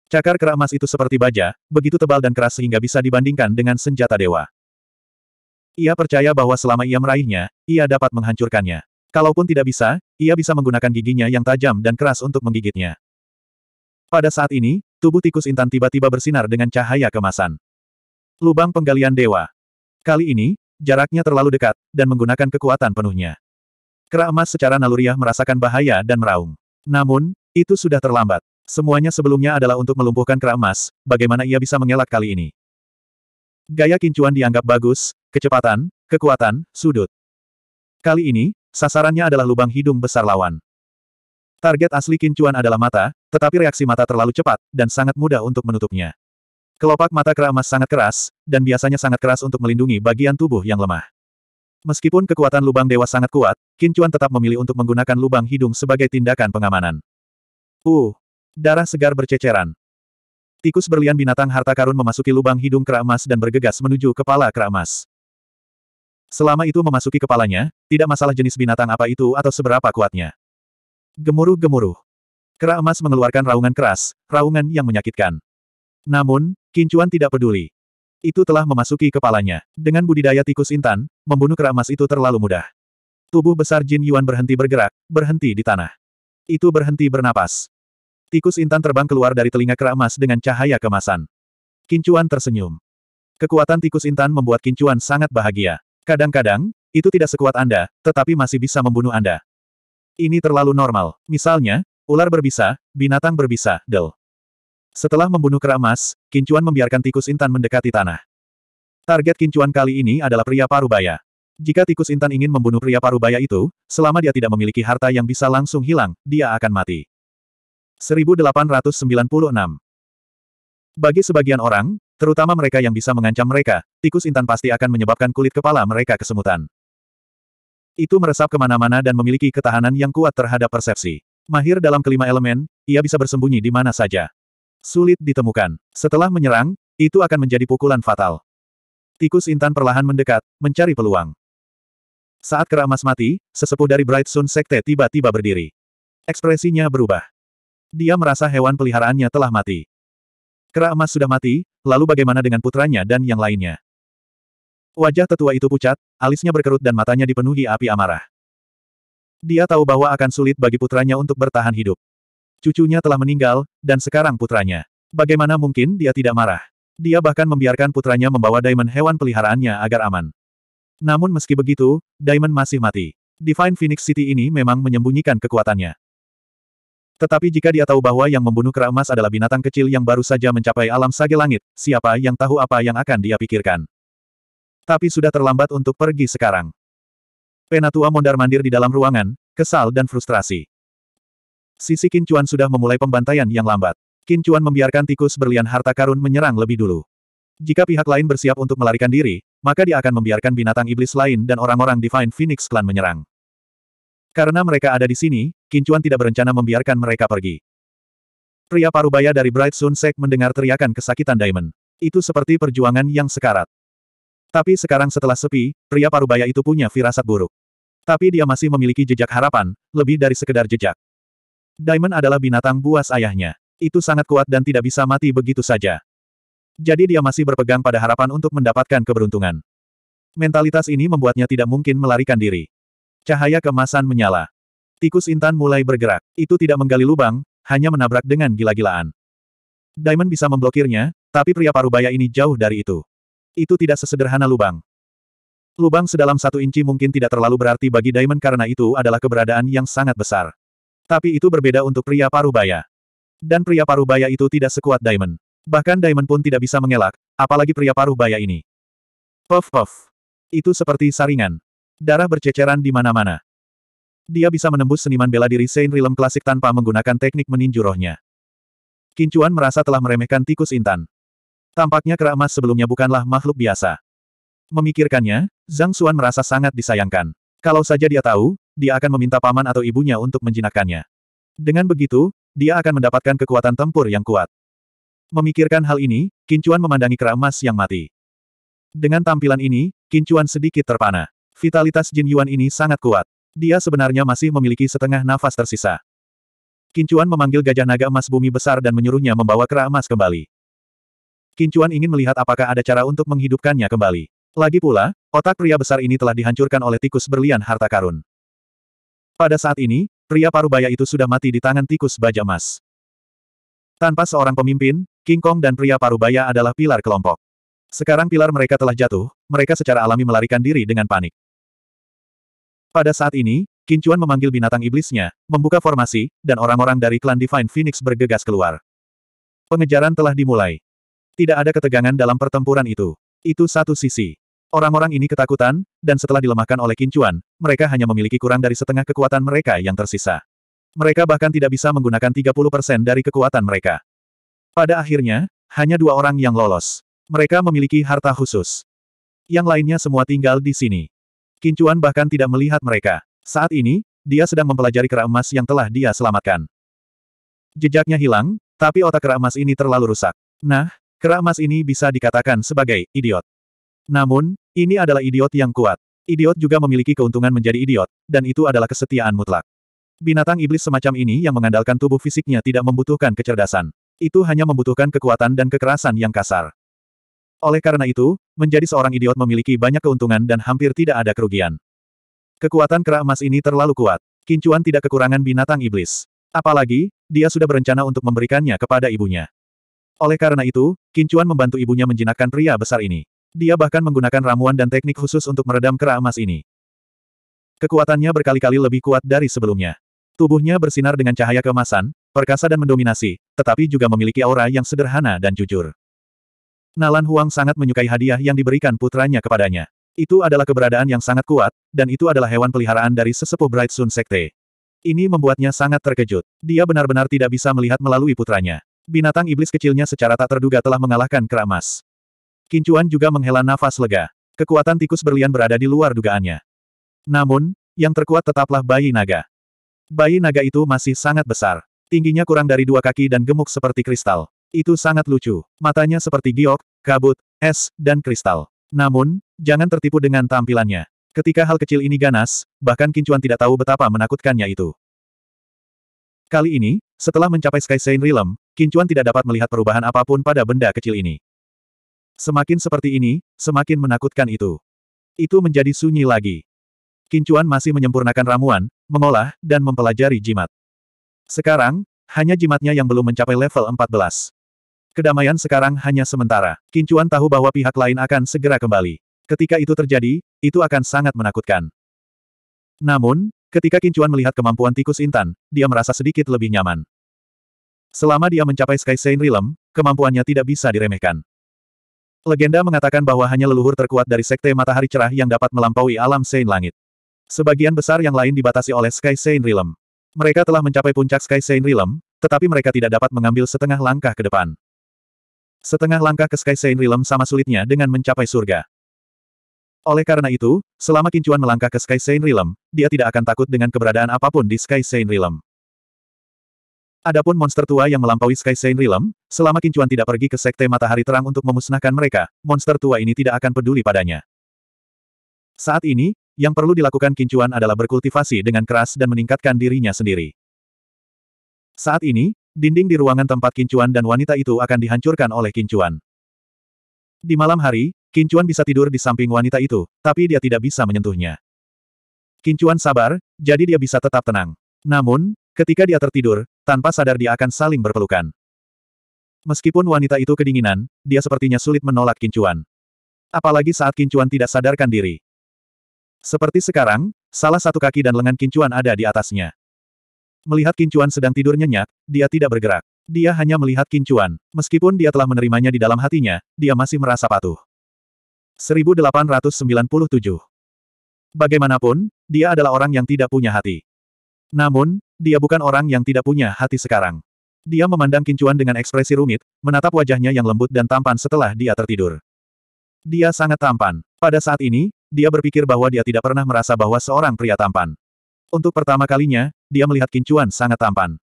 Cakar kera emas itu seperti baja, begitu tebal dan keras sehingga bisa dibandingkan dengan senjata dewa. Ia percaya bahwa selama ia meraihnya, ia dapat menghancurkannya. Kalaupun tidak bisa, ia bisa menggunakan giginya yang tajam dan keras untuk menggigitnya. Pada saat ini, tubuh tikus intan tiba-tiba bersinar dengan cahaya kemasan. Lubang penggalian dewa. Kali ini, jaraknya terlalu dekat, dan menggunakan kekuatan penuhnya. Kera emas secara naluriah merasakan bahaya dan meraung. Namun, itu sudah terlambat. Semuanya sebelumnya adalah untuk melumpuhkan kera emas, bagaimana ia bisa mengelak kali ini. Gaya kincuan dianggap bagus, kecepatan, kekuatan, sudut. Kali ini, sasarannya adalah lubang hidung besar lawan. Target asli kincuan adalah mata, tetapi reaksi mata terlalu cepat, dan sangat mudah untuk menutupnya. Kelopak mata kera emas sangat keras, dan biasanya sangat keras untuk melindungi bagian tubuh yang lemah. Meskipun kekuatan lubang dewa sangat kuat, Kincuan tetap memilih untuk menggunakan lubang hidung sebagai tindakan pengamanan. Uh, darah segar berceceran. Tikus berlian binatang harta karun memasuki lubang hidung kera emas dan bergegas menuju kepala kera emas. Selama itu memasuki kepalanya, tidak masalah jenis binatang apa itu atau seberapa kuatnya. Gemuruh-gemuruh. Kera emas mengeluarkan raungan keras, raungan yang menyakitkan. Namun, Kincuan tidak peduli. Itu telah memasuki kepalanya. Dengan budidaya tikus intan, membunuh kera emas itu terlalu mudah. Tubuh besar Jin Yuan berhenti bergerak, berhenti di tanah. Itu berhenti bernapas. Tikus intan terbang keluar dari telinga kera emas dengan cahaya kemasan. Kincuan tersenyum. Kekuatan tikus intan membuat Kincuan sangat bahagia. Kadang-kadang, itu tidak sekuat Anda, tetapi masih bisa membunuh Anda. Ini terlalu normal. Misalnya, Ular berbisa, binatang berbisa, del. Setelah membunuh keramas, Kincuan membiarkan tikus intan mendekati tanah. Target Kincuan kali ini adalah pria parubaya. Jika tikus intan ingin membunuh pria parubaya itu, selama dia tidak memiliki harta yang bisa langsung hilang, dia akan mati. 1896 Bagi sebagian orang, terutama mereka yang bisa mengancam mereka, tikus intan pasti akan menyebabkan kulit kepala mereka kesemutan. Itu meresap kemana-mana dan memiliki ketahanan yang kuat terhadap persepsi. Mahir dalam kelima elemen, ia bisa bersembunyi di mana saja. Sulit ditemukan. Setelah menyerang, itu akan menjadi pukulan fatal. Tikus intan perlahan mendekat, mencari peluang. Saat keramas mati, sesepuh dari Bright Sun Sekte tiba-tiba berdiri. Ekspresinya berubah. Dia merasa hewan peliharaannya telah mati. Kera emas sudah mati, lalu bagaimana dengan putranya dan yang lainnya? Wajah tetua itu pucat, alisnya berkerut dan matanya dipenuhi api amarah. Dia tahu bahwa akan sulit bagi putranya untuk bertahan hidup. Cucunya telah meninggal, dan sekarang putranya. Bagaimana mungkin dia tidak marah? Dia bahkan membiarkan putranya membawa Diamond hewan peliharaannya agar aman. Namun meski begitu, Diamond masih mati. Divine Phoenix City ini memang menyembunyikan kekuatannya. Tetapi jika dia tahu bahwa yang membunuh kera emas adalah binatang kecil yang baru saja mencapai alam sage langit, siapa yang tahu apa yang akan dia pikirkan. Tapi sudah terlambat untuk pergi sekarang. Penatua mondar-mandir di dalam ruangan, kesal dan frustrasi. Sisi Kincuan sudah memulai pembantaian yang lambat. Kincuan membiarkan tikus berlian harta karun menyerang lebih dulu. Jika pihak lain bersiap untuk melarikan diri, maka dia akan membiarkan binatang iblis lain dan orang-orang Divine Phoenix Clan menyerang. Karena mereka ada di sini, Kincuan tidak berencana membiarkan mereka pergi. Pria parubaya dari Bright Sun Sek mendengar teriakan kesakitan Diamond. Itu seperti perjuangan yang sekarat. Tapi sekarang setelah sepi, pria parubaya itu punya firasat buruk. Tapi dia masih memiliki jejak harapan, lebih dari sekedar jejak. Diamond adalah binatang buas ayahnya. Itu sangat kuat dan tidak bisa mati begitu saja. Jadi dia masih berpegang pada harapan untuk mendapatkan keberuntungan. Mentalitas ini membuatnya tidak mungkin melarikan diri. Cahaya kemasan menyala. Tikus intan mulai bergerak. Itu tidak menggali lubang, hanya menabrak dengan gila-gilaan. Diamond bisa memblokirnya, tapi pria parubaya ini jauh dari itu. Itu tidak sesederhana lubang. Lubang sedalam satu inci mungkin tidak terlalu berarti bagi Diamond karena itu adalah keberadaan yang sangat besar. Tapi itu berbeda untuk pria parubaya. Dan pria parubaya itu tidak sekuat Diamond. Bahkan Diamond pun tidak bisa mengelak, apalagi pria parubaya ini. Puff puff. Itu seperti saringan. Darah berceceran di mana-mana. Dia bisa menembus seniman bela diri Saint rilem klasik tanpa menggunakan teknik meninju rohnya. Kincuan merasa telah meremehkan tikus intan. Tampaknya kera emas sebelumnya bukanlah makhluk biasa. Memikirkannya, Zhang Xuan merasa sangat disayangkan. Kalau saja dia tahu, dia akan meminta paman atau ibunya untuk menjinakkannya. Dengan begitu, dia akan mendapatkan kekuatan tempur yang kuat. Memikirkan hal ini, Kincuan memandangi kera emas yang mati. Dengan tampilan ini, Kincuan sedikit terpana. Vitalitas Jin Yuan ini sangat kuat. Dia sebenarnya masih memiliki setengah nafas tersisa. Kincuan memanggil gajah naga emas bumi besar dan menyuruhnya membawa kera emas kembali. Kincuan ingin melihat apakah ada cara untuk menghidupkannya kembali. Lagi pula, otak pria besar ini telah dihancurkan oleh tikus berlian harta karun. Pada saat ini, pria parubaya itu sudah mati di tangan tikus baja emas. Tanpa seorang pemimpin, King Kong dan pria parubaya adalah pilar kelompok. Sekarang pilar mereka telah jatuh, mereka secara alami melarikan diri dengan panik. Pada saat ini, Kincuan memanggil binatang iblisnya, membuka formasi, dan orang-orang dari klan Divine Phoenix bergegas keluar. Pengejaran telah dimulai. Tidak ada ketegangan dalam pertempuran itu. Itu satu sisi. Orang-orang ini ketakutan, dan setelah dilemahkan oleh kincuan, mereka hanya memiliki kurang dari setengah kekuatan mereka yang tersisa. Mereka bahkan tidak bisa menggunakan 30% dari kekuatan mereka. Pada akhirnya, hanya dua orang yang lolos. Mereka memiliki harta khusus. Yang lainnya semua tinggal di sini. Kincuan bahkan tidak melihat mereka. Saat ini, dia sedang mempelajari kera emas yang telah dia selamatkan. Jejaknya hilang, tapi otak kera emas ini terlalu rusak. Nah, Kera emas ini bisa dikatakan sebagai idiot. Namun, ini adalah idiot yang kuat. Idiot juga memiliki keuntungan menjadi idiot, dan itu adalah kesetiaan mutlak. Binatang iblis semacam ini yang mengandalkan tubuh fisiknya tidak membutuhkan kecerdasan. Itu hanya membutuhkan kekuatan dan kekerasan yang kasar. Oleh karena itu, menjadi seorang idiot memiliki banyak keuntungan dan hampir tidak ada kerugian. Kekuatan kera emas ini terlalu kuat. Kincuan tidak kekurangan binatang iblis. Apalagi, dia sudah berencana untuk memberikannya kepada ibunya. Oleh karena itu, Kincuan membantu ibunya menjinakkan pria besar ini. Dia bahkan menggunakan ramuan dan teknik khusus untuk meredam kera emas ini. Kekuatannya berkali-kali lebih kuat dari sebelumnya. Tubuhnya bersinar dengan cahaya keemasan, perkasa dan mendominasi, tetapi juga memiliki aura yang sederhana dan jujur. Nalan Huang sangat menyukai hadiah yang diberikan putranya kepadanya. Itu adalah keberadaan yang sangat kuat, dan itu adalah hewan peliharaan dari sesepuh Bright Sun Sekte. Ini membuatnya sangat terkejut. Dia benar-benar tidak bisa melihat melalui putranya. Binatang iblis kecilnya secara tak terduga telah mengalahkan keramas. Kincuan juga menghela nafas lega. Kekuatan tikus berlian berada di luar dugaannya. Namun, yang terkuat tetaplah bayi naga. Bayi naga itu masih sangat besar. Tingginya kurang dari dua kaki dan gemuk seperti kristal. Itu sangat lucu. Matanya seperti giok, kabut, es, dan kristal. Namun, jangan tertipu dengan tampilannya. Ketika hal kecil ini ganas, bahkan Kincuan tidak tahu betapa menakutkannya itu. Kali ini, setelah mencapai Sky Saint Realm, Kincuan tidak dapat melihat perubahan apapun pada benda kecil ini. Semakin seperti ini, semakin menakutkan itu. Itu menjadi sunyi lagi. Kincuan masih menyempurnakan ramuan, mengolah, dan mempelajari jimat. Sekarang, hanya jimatnya yang belum mencapai level 14. Kedamaian sekarang hanya sementara. Kincuan tahu bahwa pihak lain akan segera kembali. Ketika itu terjadi, itu akan sangat menakutkan. Namun, ketika Kincuan melihat kemampuan tikus intan, dia merasa sedikit lebih nyaman. Selama dia mencapai Sky Saint Realm, kemampuannya tidak bisa diremehkan. Legenda mengatakan bahwa hanya leluhur terkuat dari Sekte Matahari Cerah yang dapat melampaui alam Saint Langit. Sebagian besar yang lain dibatasi oleh Sky Saint Realm. Mereka telah mencapai puncak Sky Saint Realm, tetapi mereka tidak dapat mengambil setengah langkah ke depan. Setengah langkah ke Sky Saint Realm sama sulitnya dengan mencapai surga. Oleh karena itu, selama Kincuan melangkah ke Sky Saint Realm, dia tidak akan takut dengan keberadaan apapun di Sky Saint Realm. Adapun monster tua yang melampaui Sky Saint Realm, selama Kincuan tidak pergi ke Sekte Matahari Terang untuk memusnahkan mereka, monster tua ini tidak akan peduli padanya. Saat ini, yang perlu dilakukan Kincuan adalah berkultivasi dengan keras dan meningkatkan dirinya sendiri. Saat ini, dinding di ruangan tempat Kincuan dan wanita itu akan dihancurkan oleh Kincuan. Di malam hari, Kincuan bisa tidur di samping wanita itu, tapi dia tidak bisa menyentuhnya. Kincuan sabar, jadi dia bisa tetap tenang. Namun, ketika dia tertidur, tanpa sadar dia akan saling berpelukan. Meskipun wanita itu kedinginan, dia sepertinya sulit menolak kincuan. Apalagi saat kincuan tidak sadarkan diri. Seperti sekarang, salah satu kaki dan lengan kincuan ada di atasnya. Melihat kincuan sedang tidur nyenyak, dia tidak bergerak. Dia hanya melihat kincuan. Meskipun dia telah menerimanya di dalam hatinya, dia masih merasa patuh. 1897 Bagaimanapun, dia adalah orang yang tidak punya hati. Namun, dia bukan orang yang tidak punya hati sekarang. Dia memandang Kincuan dengan ekspresi rumit, menatap wajahnya yang lembut dan tampan setelah dia tertidur. Dia sangat tampan. Pada saat ini, dia berpikir bahwa dia tidak pernah merasa bahwa seorang pria tampan. Untuk pertama kalinya, dia melihat Kincuan sangat tampan.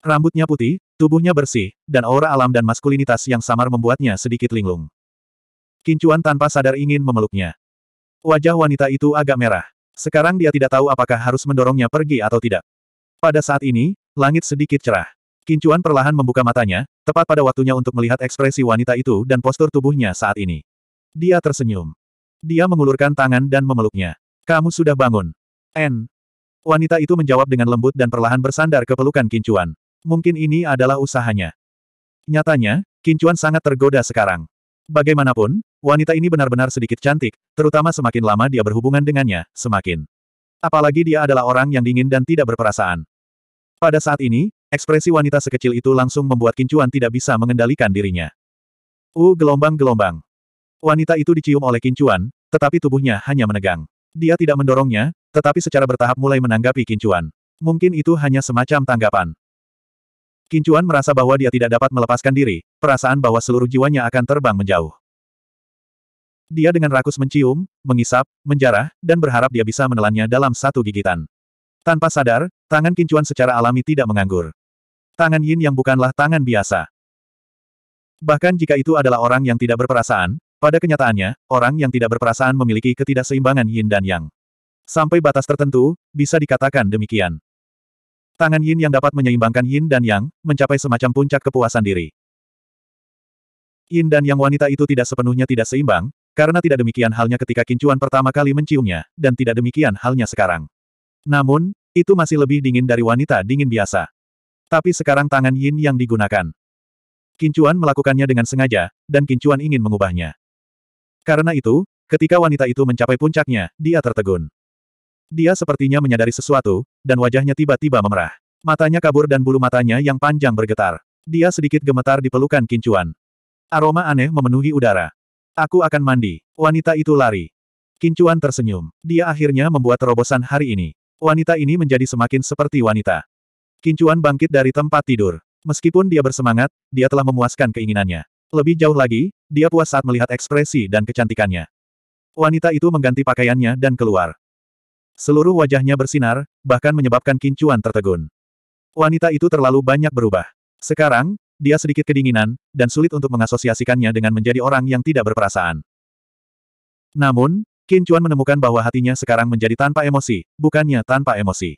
Rambutnya putih, tubuhnya bersih, dan aura alam dan maskulinitas yang samar membuatnya sedikit linglung. Kincuan tanpa sadar ingin memeluknya. Wajah wanita itu agak merah. Sekarang dia tidak tahu apakah harus mendorongnya pergi atau tidak. Pada saat ini, langit sedikit cerah. Kincuan perlahan membuka matanya, tepat pada waktunya untuk melihat ekspresi wanita itu dan postur tubuhnya saat ini. Dia tersenyum. Dia mengulurkan tangan dan memeluknya. Kamu sudah bangun. N. Wanita itu menjawab dengan lembut dan perlahan bersandar ke pelukan Kincuan. Mungkin ini adalah usahanya. Nyatanya, Kincuan sangat tergoda sekarang. Bagaimanapun, wanita ini benar-benar sedikit cantik, terutama semakin lama dia berhubungan dengannya, semakin. Apalagi dia adalah orang yang dingin dan tidak berperasaan. Pada saat ini, ekspresi wanita sekecil itu langsung membuat Kincuan tidak bisa mengendalikan dirinya. U gelombang-gelombang. Wanita itu dicium oleh Kincuan, tetapi tubuhnya hanya menegang. Dia tidak mendorongnya, tetapi secara bertahap mulai menanggapi Kincuan. Mungkin itu hanya semacam tanggapan. Kincuan merasa bahwa dia tidak dapat melepaskan diri, perasaan bahwa seluruh jiwanya akan terbang menjauh. Dia dengan rakus mencium, mengisap, menjarah, dan berharap dia bisa menelannya dalam satu gigitan. Tanpa sadar, tangan kincuan secara alami tidak menganggur. Tangan Yin yang bukanlah tangan biasa. Bahkan jika itu adalah orang yang tidak berperasaan, pada kenyataannya, orang yang tidak berperasaan memiliki ketidakseimbangan Yin dan Yang. Sampai batas tertentu, bisa dikatakan demikian. Tangan Yin yang dapat menyeimbangkan Yin dan Yang, mencapai semacam puncak kepuasan diri. Yin dan Yang wanita itu tidak sepenuhnya tidak seimbang, karena tidak demikian halnya ketika kincuan pertama kali menciumnya, dan tidak demikian halnya sekarang. Namun, itu masih lebih dingin dari wanita dingin biasa. Tapi sekarang tangan Yin yang digunakan. Kincuan melakukannya dengan sengaja, dan Kincuan ingin mengubahnya. Karena itu, ketika wanita itu mencapai puncaknya, dia tertegun. Dia sepertinya menyadari sesuatu, dan wajahnya tiba-tiba memerah. Matanya kabur dan bulu matanya yang panjang bergetar. Dia sedikit gemetar di pelukan Kincuan. Aroma aneh memenuhi udara. Aku akan mandi. Wanita itu lari. Kincuan tersenyum. Dia akhirnya membuat terobosan hari ini. Wanita ini menjadi semakin seperti wanita. Kincuan bangkit dari tempat tidur. Meskipun dia bersemangat, dia telah memuaskan keinginannya. Lebih jauh lagi, dia puas saat melihat ekspresi dan kecantikannya. Wanita itu mengganti pakaiannya dan keluar. Seluruh wajahnya bersinar, bahkan menyebabkan kincuan tertegun. Wanita itu terlalu banyak berubah. Sekarang, dia sedikit kedinginan, dan sulit untuk mengasosiasikannya dengan menjadi orang yang tidak berperasaan. Namun, Qin Chuan menemukan bahwa hatinya sekarang menjadi tanpa emosi, bukannya tanpa emosi.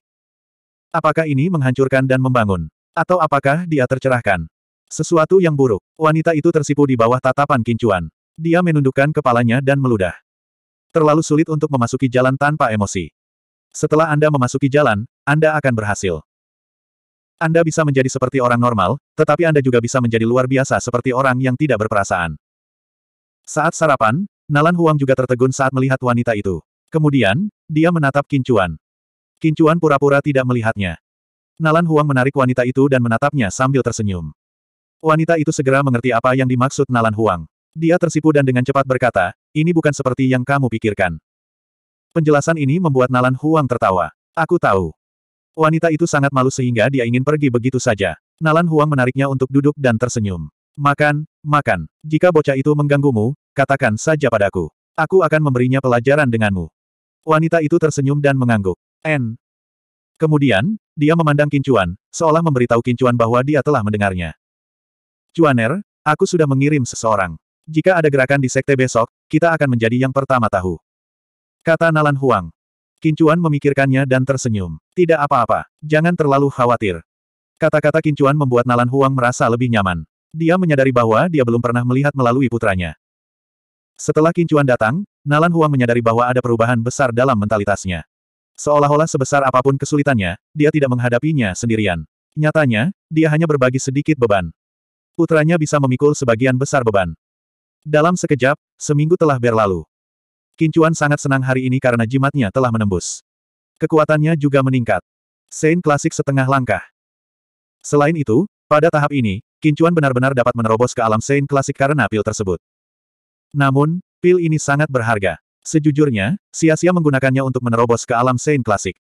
Apakah ini menghancurkan dan membangun? Atau apakah dia tercerahkan? Sesuatu yang buruk. Wanita itu tersipu di bawah tatapan Qin Chuan. Dia menundukkan kepalanya dan meludah. Terlalu sulit untuk memasuki jalan tanpa emosi. Setelah Anda memasuki jalan, Anda akan berhasil. Anda bisa menjadi seperti orang normal, tetapi Anda juga bisa menjadi luar biasa seperti orang yang tidak berperasaan. Saat sarapan, Nalan Huang juga tertegun saat melihat wanita itu. Kemudian, dia menatap Kincuan. Kincuan pura-pura tidak melihatnya. Nalan Huang menarik wanita itu dan menatapnya sambil tersenyum. Wanita itu segera mengerti apa yang dimaksud Nalan Huang. Dia tersipu dan dengan cepat berkata, ini bukan seperti yang kamu pikirkan. Penjelasan ini membuat Nalan Huang tertawa. Aku tahu. Wanita itu sangat malu sehingga dia ingin pergi begitu saja. Nalan Huang menariknya untuk duduk dan tersenyum. Makan, makan. Jika bocah itu mengganggumu, Katakan saja padaku. Aku akan memberinya pelajaran denganmu. Wanita itu tersenyum dan mengangguk. N. Kemudian, dia memandang Kincuan, seolah memberitahu Kincuan bahwa dia telah mendengarnya. Cuaner, aku sudah mengirim seseorang. Jika ada gerakan di sekte besok, kita akan menjadi yang pertama tahu. Kata Nalan Huang. Kincuan memikirkannya dan tersenyum. Tidak apa-apa, jangan terlalu khawatir. Kata-kata Kincuan membuat Nalan Huang merasa lebih nyaman. Dia menyadari bahwa dia belum pernah melihat melalui putranya. Setelah Kincuan datang, Nalan Huang menyadari bahwa ada perubahan besar dalam mentalitasnya. Seolah-olah sebesar apapun kesulitannya, dia tidak menghadapinya sendirian. Nyatanya, dia hanya berbagi sedikit beban. Putranya bisa memikul sebagian besar beban. Dalam sekejap, seminggu telah berlalu. Kincuan sangat senang hari ini karena jimatnya telah menembus. Kekuatannya juga meningkat. Sein klasik setengah langkah. Selain itu, pada tahap ini, Kincuan benar-benar dapat menerobos ke alam Sein klasik karena pil tersebut. Namun, pil ini sangat berharga. Sejujurnya, sia-sia menggunakannya untuk menerobos ke alam Saint klasik.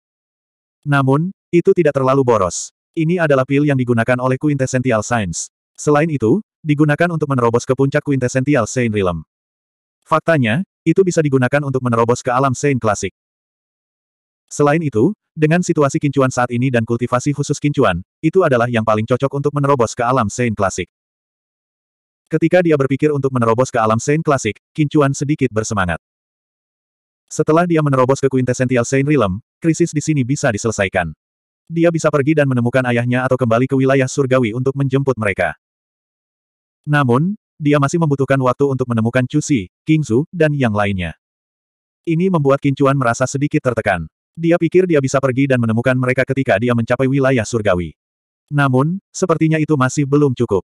Namun, itu tidak terlalu boros. Ini adalah pil yang digunakan oleh Quintessential Science. Selain itu, digunakan untuk menerobos ke puncak Quintessential Saint Realm. Faktanya, itu bisa digunakan untuk menerobos ke alam Saint klasik. Selain itu, dengan situasi kincuan saat ini dan kultivasi khusus kincuan, itu adalah yang paling cocok untuk menerobos ke alam Saint klasik. Ketika dia berpikir untuk menerobos ke alam Saint klasik, Kincuan sedikit bersemangat. Setelah dia menerobos ke quintessential Saint Realm, krisis di sini bisa diselesaikan. Dia bisa pergi dan menemukan ayahnya atau kembali ke wilayah surgawi untuk menjemput mereka. Namun, dia masih membutuhkan waktu untuk menemukan Cusi, Kingzu, dan yang lainnya. Ini membuat Kincuan merasa sedikit tertekan. Dia pikir dia bisa pergi dan menemukan mereka ketika dia mencapai wilayah surgawi. Namun, sepertinya itu masih belum cukup.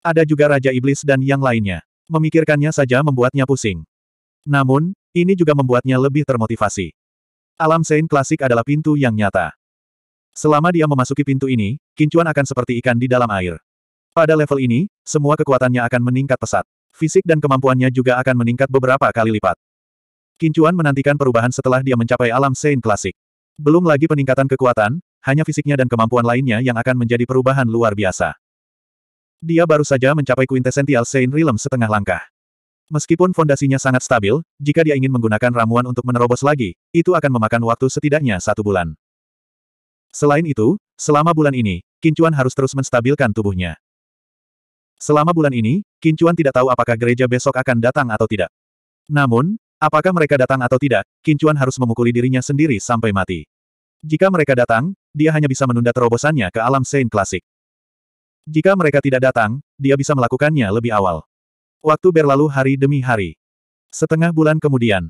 Ada juga Raja Iblis dan yang lainnya. Memikirkannya saja membuatnya pusing. Namun, ini juga membuatnya lebih termotivasi. Alam Sein klasik adalah pintu yang nyata. Selama dia memasuki pintu ini, kincuan akan seperti ikan di dalam air. Pada level ini, semua kekuatannya akan meningkat pesat. Fisik dan kemampuannya juga akan meningkat beberapa kali lipat. Kincuan menantikan perubahan setelah dia mencapai alam Sein klasik. Belum lagi peningkatan kekuatan, hanya fisiknya dan kemampuan lainnya yang akan menjadi perubahan luar biasa. Dia baru saja mencapai quintessential Saint Realm setengah langkah. Meskipun fondasinya sangat stabil, jika dia ingin menggunakan ramuan untuk menerobos lagi, itu akan memakan waktu setidaknya satu bulan. Selain itu, selama bulan ini, Kincuan harus terus menstabilkan tubuhnya. Selama bulan ini, Kincuan tidak tahu apakah gereja besok akan datang atau tidak. Namun, apakah mereka datang atau tidak, Kincuan harus memukuli dirinya sendiri sampai mati. Jika mereka datang, dia hanya bisa menunda terobosannya ke alam Saint Klasik. Jika mereka tidak datang, dia bisa melakukannya lebih awal. Waktu berlalu hari demi hari. Setengah bulan kemudian,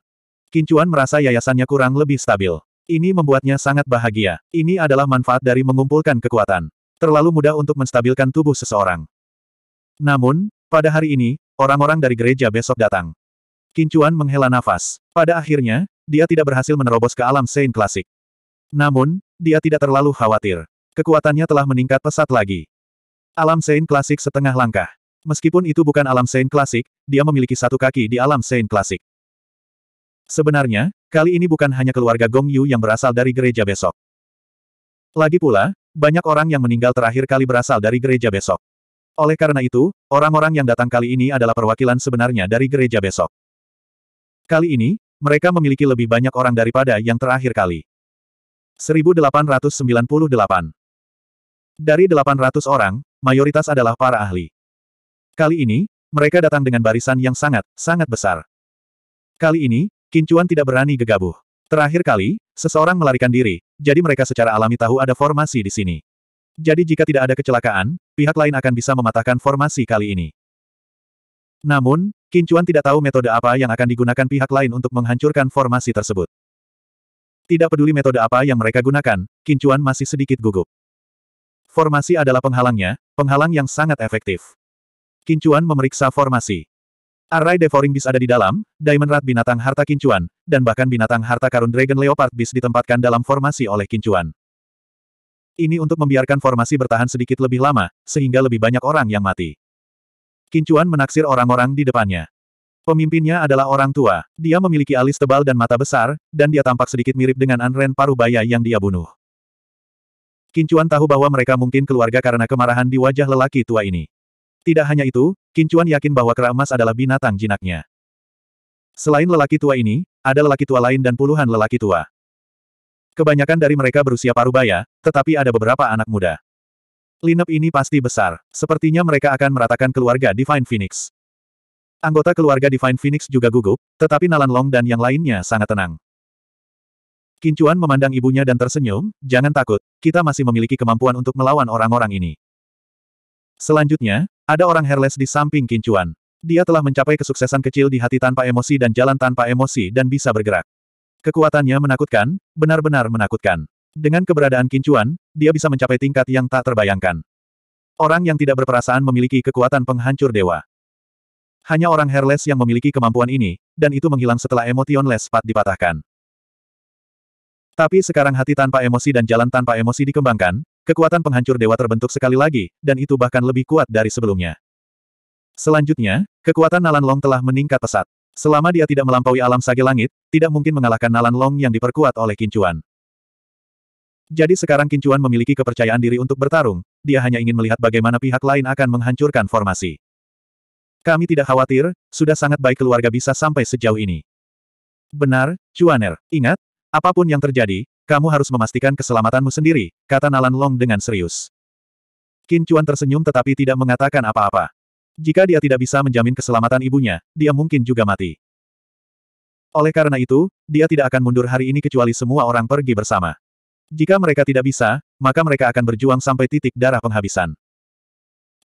Kincuan merasa yayasannya kurang lebih stabil. Ini membuatnya sangat bahagia. Ini adalah manfaat dari mengumpulkan kekuatan. Terlalu mudah untuk menstabilkan tubuh seseorang. Namun, pada hari ini, orang-orang dari gereja besok datang. Kincuan menghela nafas. Pada akhirnya, dia tidak berhasil menerobos ke alam Saint Klasik. Namun, dia tidak terlalu khawatir. Kekuatannya telah meningkat pesat lagi. Alam Sein klasik setengah langkah. Meskipun itu bukan alam Sein klasik, dia memiliki satu kaki di alam Sein klasik. Sebenarnya, kali ini bukan hanya keluarga Gong Yu yang berasal dari gereja besok. Lagi pula, banyak orang yang meninggal terakhir kali berasal dari gereja besok. Oleh karena itu, orang-orang yang datang kali ini adalah perwakilan sebenarnya dari gereja besok. Kali ini, mereka memiliki lebih banyak orang daripada yang terakhir kali. 1898 Dari 800 orang, mayoritas adalah para ahli. Kali ini, mereka datang dengan barisan yang sangat, sangat besar. Kali ini, Kincuan tidak berani gegabah. Terakhir kali, seseorang melarikan diri, jadi mereka secara alami tahu ada formasi di sini. Jadi jika tidak ada kecelakaan, pihak lain akan bisa mematahkan formasi kali ini. Namun, Kincuan tidak tahu metode apa yang akan digunakan pihak lain untuk menghancurkan formasi tersebut. Tidak peduli metode apa yang mereka gunakan, Kincuan masih sedikit gugup. Formasi adalah penghalangnya, penghalang yang sangat efektif. Kincuan memeriksa formasi. Array Devouring Beast ada di dalam, Diamond Rat binatang harta kincuan, dan bahkan binatang harta karun Dragon Leopard Beast ditempatkan dalam formasi oleh kincuan. Ini untuk membiarkan formasi bertahan sedikit lebih lama, sehingga lebih banyak orang yang mati. Kincuan menaksir orang-orang di depannya. Pemimpinnya adalah orang tua. Dia memiliki alis tebal dan mata besar, dan dia tampak sedikit mirip dengan Anren Parubaya yang dia bunuh. Kincuan tahu bahwa mereka mungkin keluarga karena kemarahan di wajah lelaki tua ini. Tidak hanya itu, Kincuan yakin bahwa kera emas adalah binatang jinaknya. Selain lelaki tua ini, ada lelaki tua lain dan puluhan lelaki tua. Kebanyakan dari mereka berusia parubaya, tetapi ada beberapa anak muda. Lineup ini pasti besar. Sepertinya mereka akan meratakan keluarga Divine Phoenix. Anggota keluarga Divine Phoenix juga gugup, tetapi Nalan Long dan yang lainnya sangat tenang. Kincuan memandang ibunya dan tersenyum, jangan takut, kita masih memiliki kemampuan untuk melawan orang-orang ini. Selanjutnya, ada orang hairless di samping Kincuan. Dia telah mencapai kesuksesan kecil di hati tanpa emosi dan jalan tanpa emosi dan bisa bergerak. Kekuatannya menakutkan, benar-benar menakutkan. Dengan keberadaan Kincuan, dia bisa mencapai tingkat yang tak terbayangkan. Orang yang tidak berperasaan memiliki kekuatan penghancur dewa. Hanya orang hairless yang memiliki kemampuan ini, dan itu menghilang setelah emotionless Pat dipatahkan. Tapi sekarang hati tanpa emosi dan jalan tanpa emosi dikembangkan, kekuatan penghancur dewa terbentuk sekali lagi, dan itu bahkan lebih kuat dari sebelumnya. Selanjutnya, kekuatan Nalan Long telah meningkat pesat. Selama dia tidak melampaui alam sage langit, tidak mungkin mengalahkan Nalan Long yang diperkuat oleh Kincuan. Jadi sekarang Kincuan memiliki kepercayaan diri untuk bertarung, dia hanya ingin melihat bagaimana pihak lain akan menghancurkan formasi. Kami tidak khawatir, sudah sangat baik keluarga bisa sampai sejauh ini. Benar, Cuaner. Ingat, Apapun yang terjadi, kamu harus memastikan keselamatanmu sendiri, kata Nalan Long dengan serius. Qin Chuan tersenyum tetapi tidak mengatakan apa-apa. Jika dia tidak bisa menjamin keselamatan ibunya, dia mungkin juga mati. Oleh karena itu, dia tidak akan mundur hari ini kecuali semua orang pergi bersama. Jika mereka tidak bisa, maka mereka akan berjuang sampai titik darah penghabisan.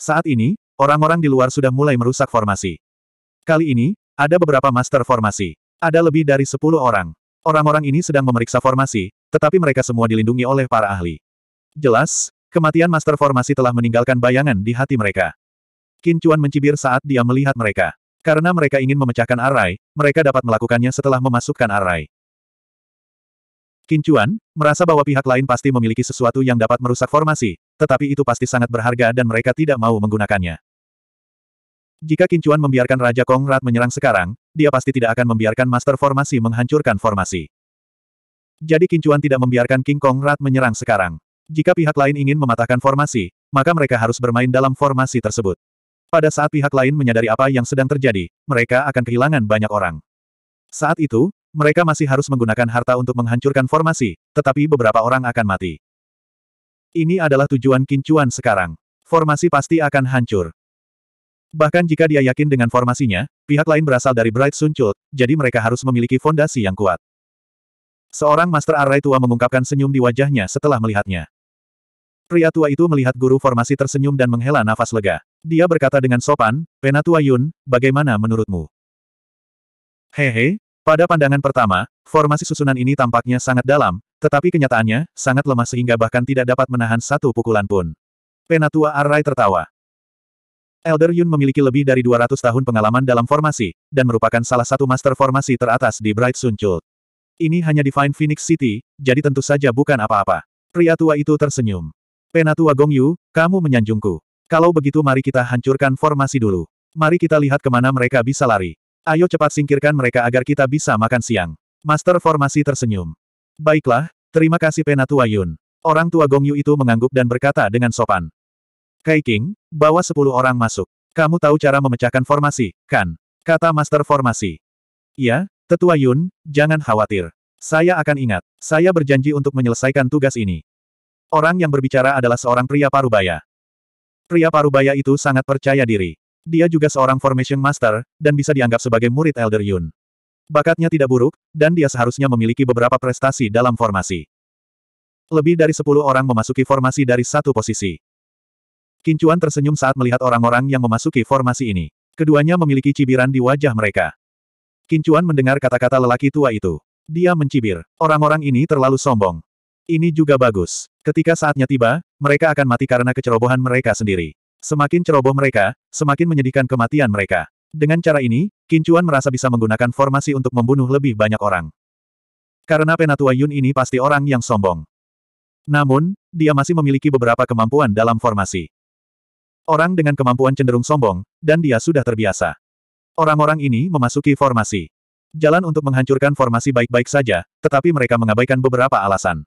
Saat ini, orang-orang di luar sudah mulai merusak formasi. Kali ini, ada beberapa master formasi. Ada lebih dari 10 orang. Orang-orang ini sedang memeriksa formasi, tetapi mereka semua dilindungi oleh para ahli. Jelas, kematian master formasi telah meninggalkan bayangan di hati mereka. Kincuan mencibir saat dia melihat mereka. Karena mereka ingin memecahkan arai, mereka dapat melakukannya setelah memasukkan arai. Kincuan merasa bahwa pihak lain pasti memiliki sesuatu yang dapat merusak formasi, tetapi itu pasti sangat berharga dan mereka tidak mau menggunakannya. Jika Kincuan membiarkan Raja Kongrat menyerang sekarang, dia pasti tidak akan membiarkan master formasi menghancurkan formasi. Jadi Kincuan tidak membiarkan King Kongrat menyerang sekarang. Jika pihak lain ingin mematahkan formasi, maka mereka harus bermain dalam formasi tersebut. Pada saat pihak lain menyadari apa yang sedang terjadi, mereka akan kehilangan banyak orang. Saat itu, mereka masih harus menggunakan harta untuk menghancurkan formasi, tetapi beberapa orang akan mati. Ini adalah tujuan Kincuan sekarang. Formasi pasti akan hancur. Bahkan jika dia yakin dengan formasinya, pihak lain berasal dari Bright Sun Chult, jadi mereka harus memiliki fondasi yang kuat. Seorang Master arai tua mengungkapkan senyum di wajahnya setelah melihatnya. Pria tua itu melihat guru formasi tersenyum dan menghela nafas lega. Dia berkata dengan sopan, Penatua Yun, bagaimana menurutmu? Hehe, pada pandangan pertama, formasi susunan ini tampaknya sangat dalam, tetapi kenyataannya, sangat lemah sehingga bahkan tidak dapat menahan satu pukulan pun. Penatua arai tertawa. Elder Yun memiliki lebih dari 200 tahun pengalaman dalam formasi, dan merupakan salah satu master formasi teratas di Bright Sun Chult. Ini hanya Divine Phoenix City, jadi tentu saja bukan apa-apa. Pria tua itu tersenyum. Penatua Yu, kamu menyanjungku. Kalau begitu mari kita hancurkan formasi dulu. Mari kita lihat kemana mereka bisa lari. Ayo cepat singkirkan mereka agar kita bisa makan siang. Master formasi tersenyum. Baiklah, terima kasih Penatua Yun. Orang tua Gong Yu itu mengangguk dan berkata dengan sopan. Kai King, bawa sepuluh orang masuk. Kamu tahu cara memecahkan formasi, kan? Kata master formasi. Ya, Tetua Yun, jangan khawatir. Saya akan ingat. Saya berjanji untuk menyelesaikan tugas ini. Orang yang berbicara adalah seorang pria parubaya. Pria parubaya itu sangat percaya diri. Dia juga seorang formation master, dan bisa dianggap sebagai murid Elder Yun. Bakatnya tidak buruk, dan dia seharusnya memiliki beberapa prestasi dalam formasi. Lebih dari sepuluh orang memasuki formasi dari satu posisi. Kincuan tersenyum saat melihat orang-orang yang memasuki formasi ini. Keduanya memiliki cibiran di wajah mereka. Kincuan mendengar kata-kata lelaki tua itu. Dia mencibir. Orang-orang ini terlalu sombong. Ini juga bagus. Ketika saatnya tiba, mereka akan mati karena kecerobohan mereka sendiri. Semakin ceroboh mereka, semakin menyedihkan kematian mereka. Dengan cara ini, Kincuan merasa bisa menggunakan formasi untuk membunuh lebih banyak orang. Karena Penatua Yun ini pasti orang yang sombong. Namun, dia masih memiliki beberapa kemampuan dalam formasi. Orang dengan kemampuan cenderung sombong, dan dia sudah terbiasa. Orang-orang ini memasuki formasi. Jalan untuk menghancurkan formasi baik-baik saja, tetapi mereka mengabaikan beberapa alasan.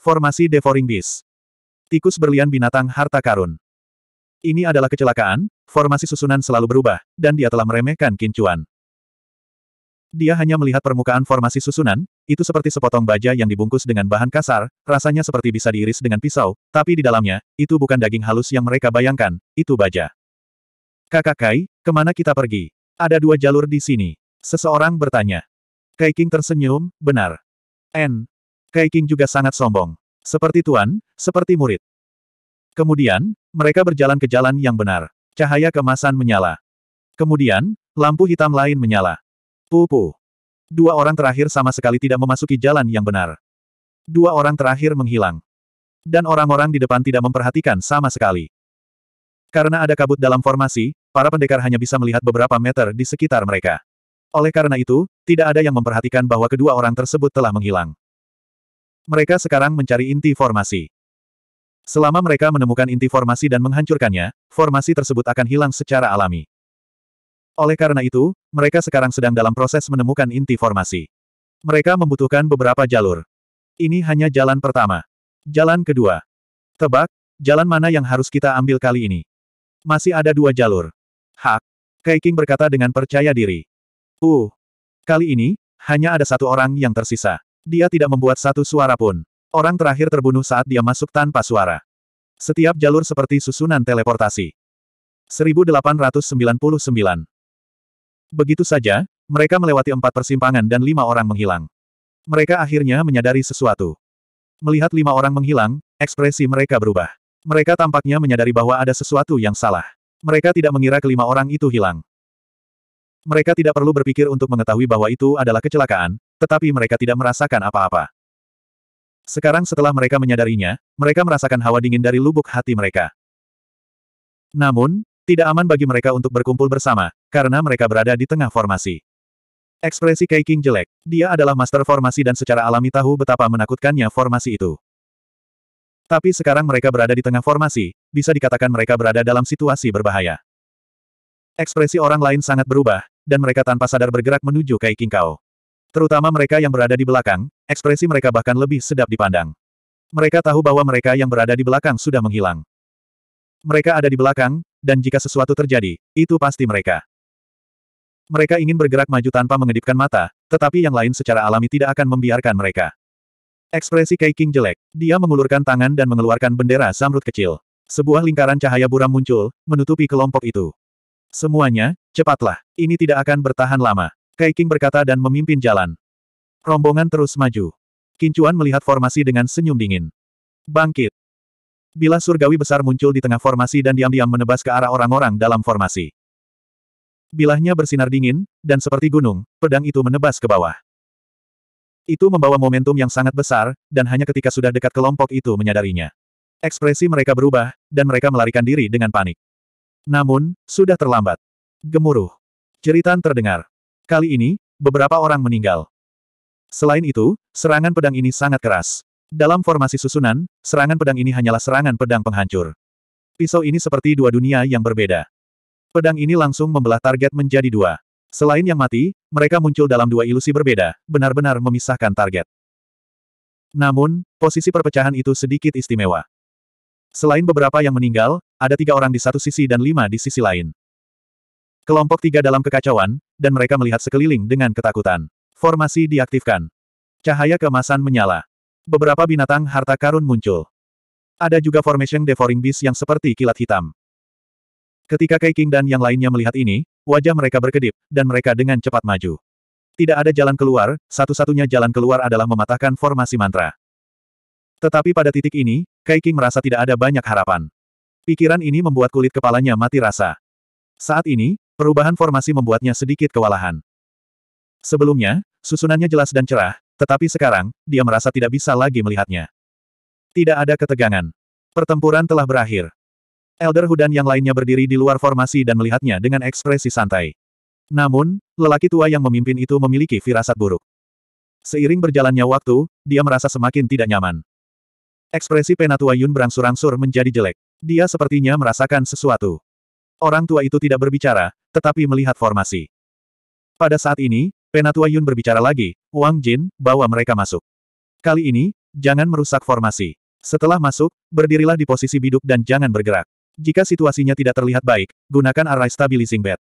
Formasi Devouring Beast. Tikus berlian binatang harta karun. Ini adalah kecelakaan, formasi susunan selalu berubah, dan dia telah meremehkan kincuan. Dia hanya melihat permukaan formasi susunan, itu seperti sepotong baja yang dibungkus dengan bahan kasar, rasanya seperti bisa diiris dengan pisau, tapi di dalamnya, itu bukan daging halus yang mereka bayangkan, itu baja. Kakak Kai, kemana kita pergi? Ada dua jalur di sini. Seseorang bertanya. Kai King tersenyum, benar. N. Kai King juga sangat sombong. Seperti tuan, seperti murid. Kemudian, mereka berjalan ke jalan yang benar. Cahaya kemasan menyala. Kemudian, lampu hitam lain menyala. Pupu. Dua orang terakhir sama sekali tidak memasuki jalan yang benar. Dua orang terakhir menghilang. Dan orang-orang di depan tidak memperhatikan sama sekali. Karena ada kabut dalam formasi, para pendekar hanya bisa melihat beberapa meter di sekitar mereka. Oleh karena itu, tidak ada yang memperhatikan bahwa kedua orang tersebut telah menghilang. Mereka sekarang mencari inti formasi. Selama mereka menemukan inti formasi dan menghancurkannya, formasi tersebut akan hilang secara alami. Oleh karena itu, mereka sekarang sedang dalam proses menemukan inti formasi. Mereka membutuhkan beberapa jalur. Ini hanya jalan pertama. Jalan kedua. Tebak, jalan mana yang harus kita ambil kali ini? Masih ada dua jalur. Hak. Kaiking berkata dengan percaya diri. Uh. Kali ini, hanya ada satu orang yang tersisa. Dia tidak membuat satu suara pun. Orang terakhir terbunuh saat dia masuk tanpa suara. Setiap jalur seperti susunan teleportasi. 1899 Begitu saja, mereka melewati empat persimpangan dan lima orang menghilang. Mereka akhirnya menyadari sesuatu. Melihat lima orang menghilang, ekspresi mereka berubah. Mereka tampaknya menyadari bahwa ada sesuatu yang salah. Mereka tidak mengira kelima orang itu hilang. Mereka tidak perlu berpikir untuk mengetahui bahwa itu adalah kecelakaan, tetapi mereka tidak merasakan apa-apa. Sekarang setelah mereka menyadarinya, mereka merasakan hawa dingin dari lubuk hati mereka. Namun, tidak aman bagi mereka untuk berkumpul bersama, karena mereka berada di tengah formasi. Ekspresi Kai King jelek. Dia adalah master formasi dan secara alami tahu betapa menakutkannya formasi itu. Tapi sekarang mereka berada di tengah formasi, bisa dikatakan mereka berada dalam situasi berbahaya. Ekspresi orang lain sangat berubah, dan mereka tanpa sadar bergerak menuju Kai King Kao. Terutama mereka yang berada di belakang, ekspresi mereka bahkan lebih sedap dipandang. Mereka tahu bahwa mereka yang berada di belakang sudah menghilang. Mereka ada di belakang, dan jika sesuatu terjadi, itu pasti mereka. Mereka ingin bergerak maju tanpa mengedipkan mata, tetapi yang lain secara alami tidak akan membiarkan mereka. Ekspresi Kai King jelek. Dia mengulurkan tangan dan mengeluarkan bendera samrut kecil. Sebuah lingkaran cahaya buram muncul, menutupi kelompok itu. Semuanya, cepatlah. Ini tidak akan bertahan lama. Kai King berkata dan memimpin jalan. Rombongan terus maju. Kincuan melihat formasi dengan senyum dingin. Bangkit. Bila surgawi besar muncul di tengah formasi dan diam-diam menebas ke arah orang-orang dalam formasi. Bilahnya bersinar dingin, dan seperti gunung, pedang itu menebas ke bawah. Itu membawa momentum yang sangat besar, dan hanya ketika sudah dekat kelompok itu menyadarinya. Ekspresi mereka berubah, dan mereka melarikan diri dengan panik. Namun, sudah terlambat. Gemuruh. Jeritan terdengar. Kali ini, beberapa orang meninggal. Selain itu, serangan pedang ini sangat keras, dalam formasi susunan, serangan pedang ini hanyalah serangan pedang penghancur. Pisau ini seperti dua dunia yang berbeda. Pedang ini langsung membelah target menjadi dua. Selain yang mati, mereka muncul dalam dua ilusi berbeda, benar-benar memisahkan target. Namun, posisi perpecahan itu sedikit istimewa. Selain beberapa yang meninggal, ada tiga orang di satu sisi dan lima di sisi lain. Kelompok tiga dalam kekacauan, dan mereka melihat sekeliling dengan ketakutan. Formasi diaktifkan. Cahaya kemasan menyala beberapa binatang harta karun muncul. Ada juga formation devouring beast yang seperti kilat hitam. Ketika Kai King dan yang lainnya melihat ini, wajah mereka berkedip, dan mereka dengan cepat maju. Tidak ada jalan keluar, satu-satunya jalan keluar adalah mematahkan formasi mantra. Tetapi pada titik ini, Kai King merasa tidak ada banyak harapan. Pikiran ini membuat kulit kepalanya mati rasa. Saat ini, perubahan formasi membuatnya sedikit kewalahan. Sebelumnya, susunannya jelas dan cerah, tetapi sekarang, dia merasa tidak bisa lagi melihatnya. Tidak ada ketegangan. Pertempuran telah berakhir. Elder Hudan yang lainnya berdiri di luar formasi dan melihatnya dengan ekspresi santai. Namun, lelaki tua yang memimpin itu memiliki firasat buruk. Seiring berjalannya waktu, dia merasa semakin tidak nyaman. Ekspresi penatua Yun berangsur-angsur menjadi jelek. Dia sepertinya merasakan sesuatu. Orang tua itu tidak berbicara, tetapi melihat formasi. Pada saat ini, Penatua Yun berbicara lagi, Wang Jin, bawa mereka masuk. Kali ini, jangan merusak formasi. Setelah masuk, berdirilah di posisi biduk dan jangan bergerak. Jika situasinya tidak terlihat baik, gunakan array stabilizing bed.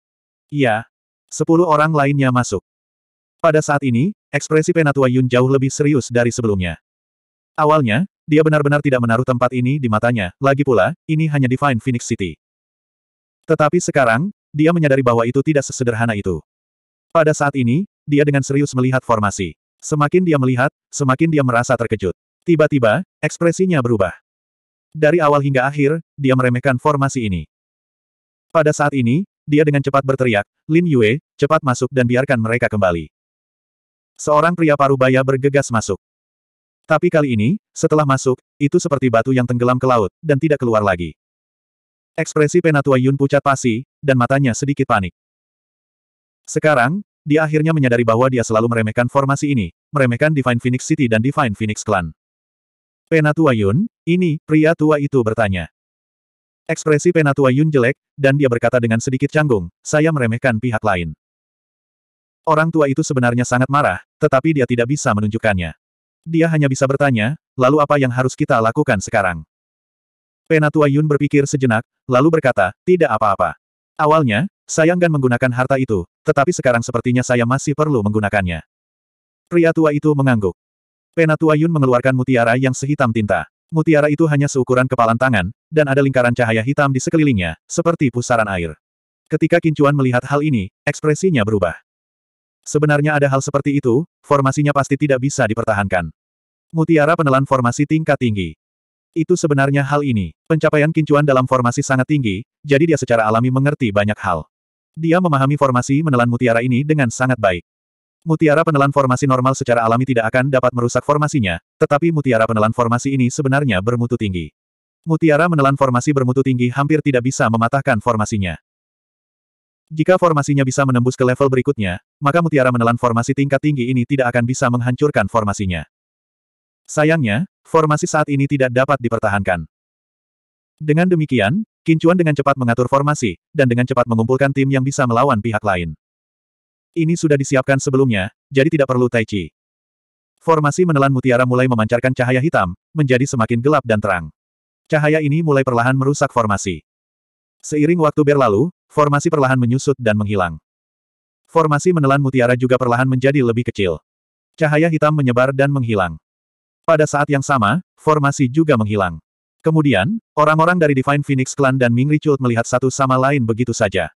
Iya. Sepuluh orang lainnya masuk. Pada saat ini, ekspresi Penatua Yun jauh lebih serius dari sebelumnya. Awalnya, dia benar-benar tidak menaruh tempat ini di matanya, lagi pula, ini hanya Divine Phoenix City. Tetapi sekarang, dia menyadari bahwa itu tidak sesederhana itu. Pada saat ini, dia dengan serius melihat formasi. Semakin dia melihat, semakin dia merasa terkejut. Tiba-tiba, ekspresinya berubah. Dari awal hingga akhir, dia meremehkan formasi ini. Pada saat ini, dia dengan cepat berteriak, Lin Yue, cepat masuk dan biarkan mereka kembali. Seorang pria parubaya bergegas masuk. Tapi kali ini, setelah masuk, itu seperti batu yang tenggelam ke laut, dan tidak keluar lagi. Ekspresi Penatua Yun pucat pasi, dan matanya sedikit panik. Sekarang, dia akhirnya menyadari bahwa dia selalu meremehkan formasi ini, meremehkan Divine Phoenix City dan Divine Phoenix Clan. Penatua Yun, ini, pria tua itu bertanya. Ekspresi Penatua Yun jelek, dan dia berkata dengan sedikit canggung, saya meremehkan pihak lain. Orang tua itu sebenarnya sangat marah, tetapi dia tidak bisa menunjukkannya. Dia hanya bisa bertanya, lalu apa yang harus kita lakukan sekarang? Penatua Yun berpikir sejenak, lalu berkata, tidak apa-apa. Awalnya, saya enggan menggunakan harta itu, tetapi sekarang sepertinya saya masih perlu menggunakannya. Pria tua itu mengangguk. Penatua Yun mengeluarkan mutiara yang sehitam tinta. Mutiara itu hanya seukuran kepalan tangan, dan ada lingkaran cahaya hitam di sekelilingnya, seperti pusaran air. Ketika Kincuan melihat hal ini, ekspresinya berubah. Sebenarnya ada hal seperti itu, formasinya pasti tidak bisa dipertahankan. Mutiara penelan formasi tingkat tinggi. Itu sebenarnya hal ini. Pencapaian Kincuan dalam formasi sangat tinggi, jadi dia secara alami mengerti banyak hal. Dia memahami formasi menelan mutiara ini dengan sangat baik. Mutiara penelan formasi normal secara alami tidak akan dapat merusak formasinya, tetapi mutiara penelan formasi ini sebenarnya bermutu tinggi. Mutiara menelan formasi bermutu tinggi hampir tidak bisa mematahkan formasinya. Jika formasinya bisa menembus ke level berikutnya, maka mutiara menelan formasi tingkat tinggi ini tidak akan bisa menghancurkan formasinya. Sayangnya, formasi saat ini tidak dapat dipertahankan. Dengan demikian, Kincuan dengan cepat mengatur formasi, dan dengan cepat mengumpulkan tim yang bisa melawan pihak lain. Ini sudah disiapkan sebelumnya, jadi tidak perlu Tai Chi. Formasi menelan mutiara mulai memancarkan cahaya hitam, menjadi semakin gelap dan terang. Cahaya ini mulai perlahan merusak formasi. Seiring waktu berlalu, formasi perlahan menyusut dan menghilang. Formasi menelan mutiara juga perlahan menjadi lebih kecil. Cahaya hitam menyebar dan menghilang. Pada saat yang sama, formasi juga menghilang. Kemudian, orang-orang dari Divine Phoenix Clan dan Ming Chult melihat satu sama lain begitu saja.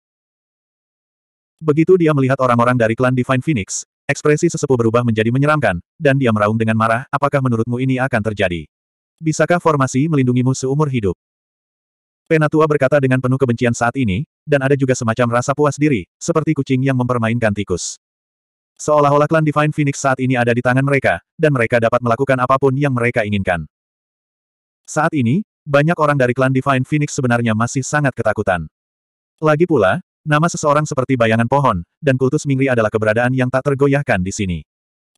Begitu dia melihat orang-orang dari klan Divine Phoenix, ekspresi sesepuh berubah menjadi menyeramkan, dan dia meraung dengan marah, apakah menurutmu ini akan terjadi? Bisakah formasi melindungimu seumur hidup? Penatua berkata dengan penuh kebencian saat ini, dan ada juga semacam rasa puas diri, seperti kucing yang mempermainkan tikus. Seolah-olah klan Divine Phoenix saat ini ada di tangan mereka, dan mereka dapat melakukan apapun yang mereka inginkan. Saat ini, banyak orang dari klan Divine Phoenix sebenarnya masih sangat ketakutan. Lagi pula, nama seseorang seperti bayangan pohon, dan kultus Mingri adalah keberadaan yang tak tergoyahkan di sini.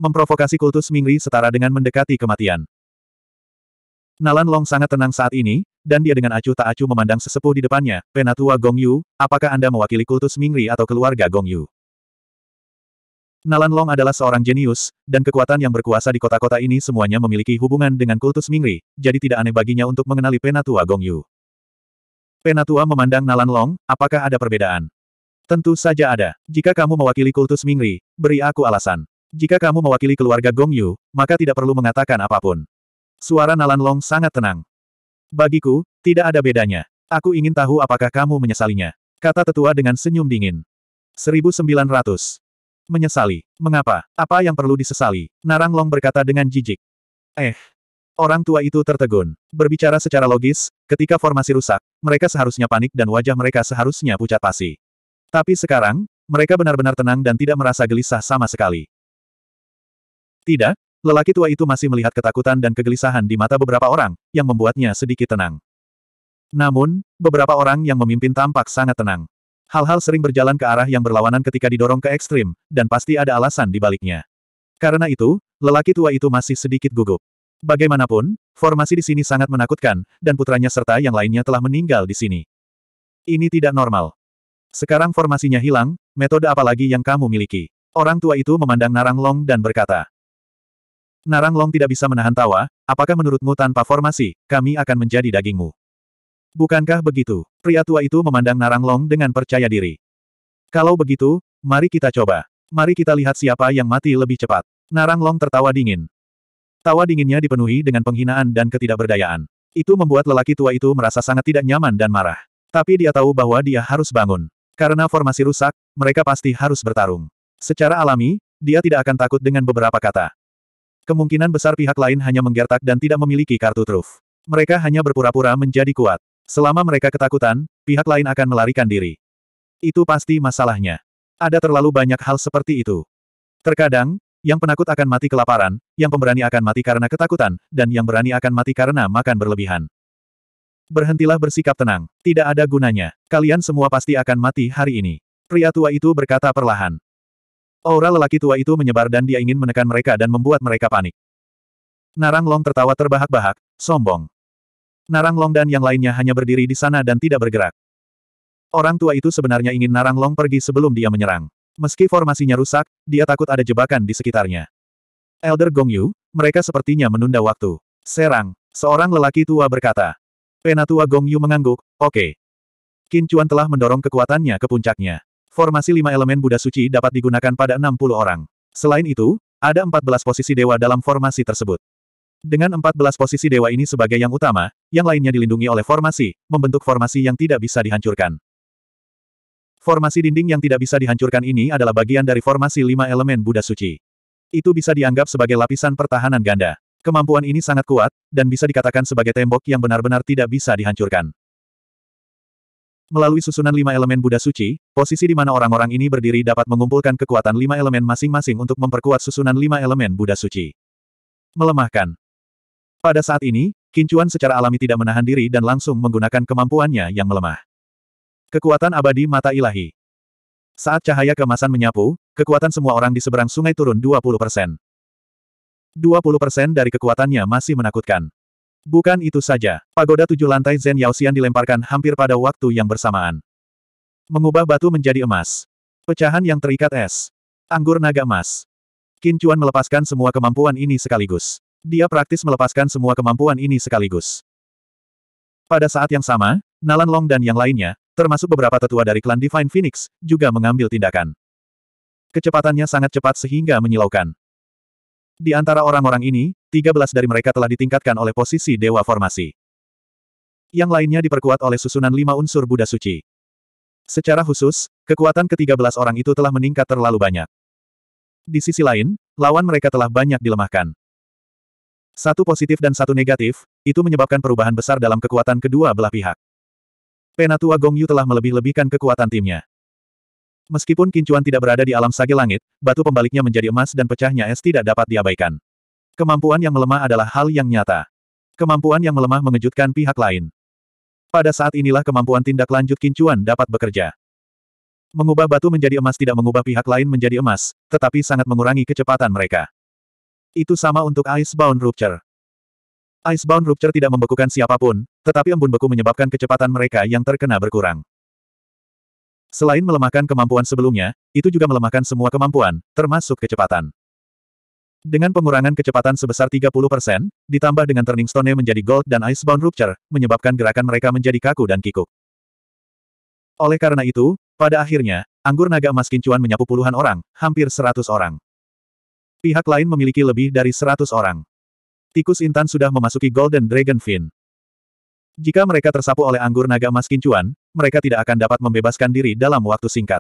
Memprovokasi kultus Mingri setara dengan mendekati kematian. Nalan Long sangat tenang saat ini, dan dia dengan acuh tak acuh memandang sesepuh di depannya, Penatua Gong Yu, apakah Anda mewakili kultus Mingri atau keluarga Gong Yu? Nalan Long adalah seorang jenius, dan kekuatan yang berkuasa di kota-kota ini semuanya memiliki hubungan dengan kultus Mingri, jadi tidak aneh baginya untuk mengenali Penatua Gong Yu. Penatua memandang Nalan Long, apakah ada perbedaan? Tentu saja ada. Jika kamu mewakili kultus Mingri, beri aku alasan. Jika kamu mewakili keluarga Gong Yu, maka tidak perlu mengatakan apapun. Suara Nalan Long sangat tenang. Bagiku, tidak ada bedanya. Aku ingin tahu apakah kamu menyesalinya. Kata tetua dengan senyum dingin. 1900 menyesali. Mengapa? Apa yang perlu disesali? Narang Long berkata dengan jijik. Eh. Orang tua itu tertegun. Berbicara secara logis, ketika formasi rusak, mereka seharusnya panik dan wajah mereka seharusnya pucat pasi. Tapi sekarang, mereka benar-benar tenang dan tidak merasa gelisah sama sekali. Tidak, lelaki tua itu masih melihat ketakutan dan kegelisahan di mata beberapa orang, yang membuatnya sedikit tenang. Namun, beberapa orang yang memimpin tampak sangat tenang. Hal-hal sering berjalan ke arah yang berlawanan ketika didorong ke ekstrim, dan pasti ada alasan di baliknya. Karena itu, lelaki tua itu masih sedikit gugup. Bagaimanapun, formasi di sini sangat menakutkan, dan putranya serta yang lainnya telah meninggal di sini. Ini tidak normal. Sekarang formasinya hilang, metode apa lagi yang kamu miliki? Orang tua itu memandang Narang Long dan berkata. Narang Long tidak bisa menahan tawa, apakah menurutmu tanpa formasi, kami akan menjadi dagingmu? Bukankah begitu? Pria tua itu memandang Narang Long dengan percaya diri. Kalau begitu, mari kita coba. Mari kita lihat siapa yang mati lebih cepat. Narang Long tertawa dingin. Tawa dinginnya dipenuhi dengan penghinaan dan ketidakberdayaan. Itu membuat lelaki tua itu merasa sangat tidak nyaman dan marah. Tapi dia tahu bahwa dia harus bangun. Karena formasi rusak, mereka pasti harus bertarung. Secara alami, dia tidak akan takut dengan beberapa kata. Kemungkinan besar pihak lain hanya menggertak dan tidak memiliki kartu truf. Mereka hanya berpura-pura menjadi kuat. Selama mereka ketakutan, pihak lain akan melarikan diri. Itu pasti masalahnya. Ada terlalu banyak hal seperti itu. Terkadang, yang penakut akan mati kelaparan, yang pemberani akan mati karena ketakutan, dan yang berani akan mati karena makan berlebihan. Berhentilah bersikap tenang, tidak ada gunanya. Kalian semua pasti akan mati hari ini. Pria tua itu berkata perlahan. Aura lelaki tua itu menyebar dan dia ingin menekan mereka dan membuat mereka panik. Narang Long tertawa terbahak-bahak, sombong. Narang Long dan yang lainnya hanya berdiri di sana dan tidak bergerak. Orang tua itu sebenarnya ingin Narang Long pergi sebelum dia menyerang. Meski formasinya rusak, dia takut ada jebakan di sekitarnya. Elder Gong Yu, mereka sepertinya menunda waktu. Serang, seorang lelaki tua berkata. Penatua Gong Yu mengangguk, oke. Okay. Qin Chuan telah mendorong kekuatannya ke puncaknya. Formasi lima elemen Buddha Suci dapat digunakan pada 60 orang. Selain itu, ada 14 posisi dewa dalam formasi tersebut. Dengan 14 posisi dewa ini sebagai yang utama, yang lainnya dilindungi oleh formasi, membentuk formasi yang tidak bisa dihancurkan. Formasi dinding yang tidak bisa dihancurkan ini adalah bagian dari formasi lima elemen Buddha Suci. Itu bisa dianggap sebagai lapisan pertahanan ganda. Kemampuan ini sangat kuat, dan bisa dikatakan sebagai tembok yang benar-benar tidak bisa dihancurkan. Melalui susunan lima elemen Buddha suci, posisi di mana orang-orang ini berdiri dapat mengumpulkan kekuatan lima elemen masing-masing untuk memperkuat susunan lima elemen Buddha suci. Melemahkan pada saat ini, Kincuan secara alami tidak menahan diri dan langsung menggunakan kemampuannya yang melemah. Kekuatan abadi mata ilahi. Saat cahaya kemasan menyapu, kekuatan semua orang di seberang sungai turun 20 persen. 20 persen dari kekuatannya masih menakutkan. Bukan itu saja, pagoda tujuh lantai Zen Yaoxian dilemparkan hampir pada waktu yang bersamaan. Mengubah batu menjadi emas. Pecahan yang terikat es. Anggur naga emas. Kincuan melepaskan semua kemampuan ini sekaligus. Dia praktis melepaskan semua kemampuan ini sekaligus. Pada saat yang sama, Nalan Long dan yang lainnya, termasuk beberapa tetua dari klan Divine Phoenix, juga mengambil tindakan. Kecepatannya sangat cepat sehingga menyilaukan. Di antara orang-orang ini, 13 dari mereka telah ditingkatkan oleh posisi Dewa Formasi. Yang lainnya diperkuat oleh susunan lima unsur Buddha Suci. Secara khusus, kekuatan ke-13 orang itu telah meningkat terlalu banyak. Di sisi lain, lawan mereka telah banyak dilemahkan. Satu positif dan satu negatif, itu menyebabkan perubahan besar dalam kekuatan kedua belah pihak. Penatua Gong Yu telah melebih-lebihkan kekuatan timnya. Meskipun kincuan tidak berada di alam sage langit, batu pembaliknya menjadi emas dan pecahnya es tidak dapat diabaikan. Kemampuan yang melemah adalah hal yang nyata. Kemampuan yang melemah mengejutkan pihak lain. Pada saat inilah kemampuan tindak lanjut kincuan dapat bekerja. Mengubah batu menjadi emas tidak mengubah pihak lain menjadi emas, tetapi sangat mengurangi kecepatan mereka. Itu sama untuk Icebound Rupture. Icebound Rupture tidak membekukan siapapun, tetapi embun beku menyebabkan kecepatan mereka yang terkena berkurang. Selain melemahkan kemampuan sebelumnya, itu juga melemahkan semua kemampuan, termasuk kecepatan. Dengan pengurangan kecepatan sebesar 30%, ditambah dengan Turning Stone menjadi Gold dan Icebound Rupture, menyebabkan gerakan mereka menjadi kaku dan kikuk. Oleh karena itu, pada akhirnya, anggur naga emas kincuan menyapu puluhan orang, hampir seratus orang. Pihak lain memiliki lebih dari 100 orang. Tikus intan sudah memasuki Golden Dragon Fin. Jika mereka tersapu oleh anggur naga emas kincuan, mereka tidak akan dapat membebaskan diri dalam waktu singkat.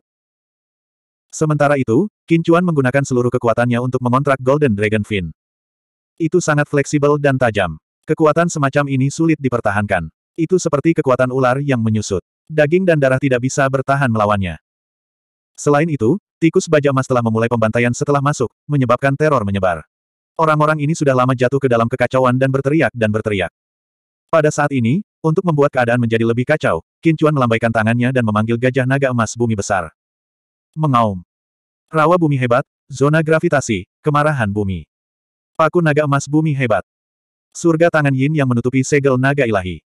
Sementara itu, Kincuan menggunakan seluruh kekuatannya untuk mengontrak Golden Dragon Fin. Itu sangat fleksibel dan tajam. Kekuatan semacam ini sulit dipertahankan. Itu seperti kekuatan ular yang menyusut. Daging dan darah tidak bisa bertahan melawannya. Selain itu, Tikus baja emas telah memulai pembantaian setelah masuk, menyebabkan teror menyebar. Orang-orang ini sudah lama jatuh ke dalam kekacauan dan berteriak dan berteriak. Pada saat ini, untuk membuat keadaan menjadi lebih kacau, Kincuan melambaikan tangannya dan memanggil gajah naga emas bumi besar. Mengaum. Rawa bumi hebat, zona gravitasi, kemarahan bumi. Paku naga emas bumi hebat. Surga tangan yin yang menutupi segel naga ilahi.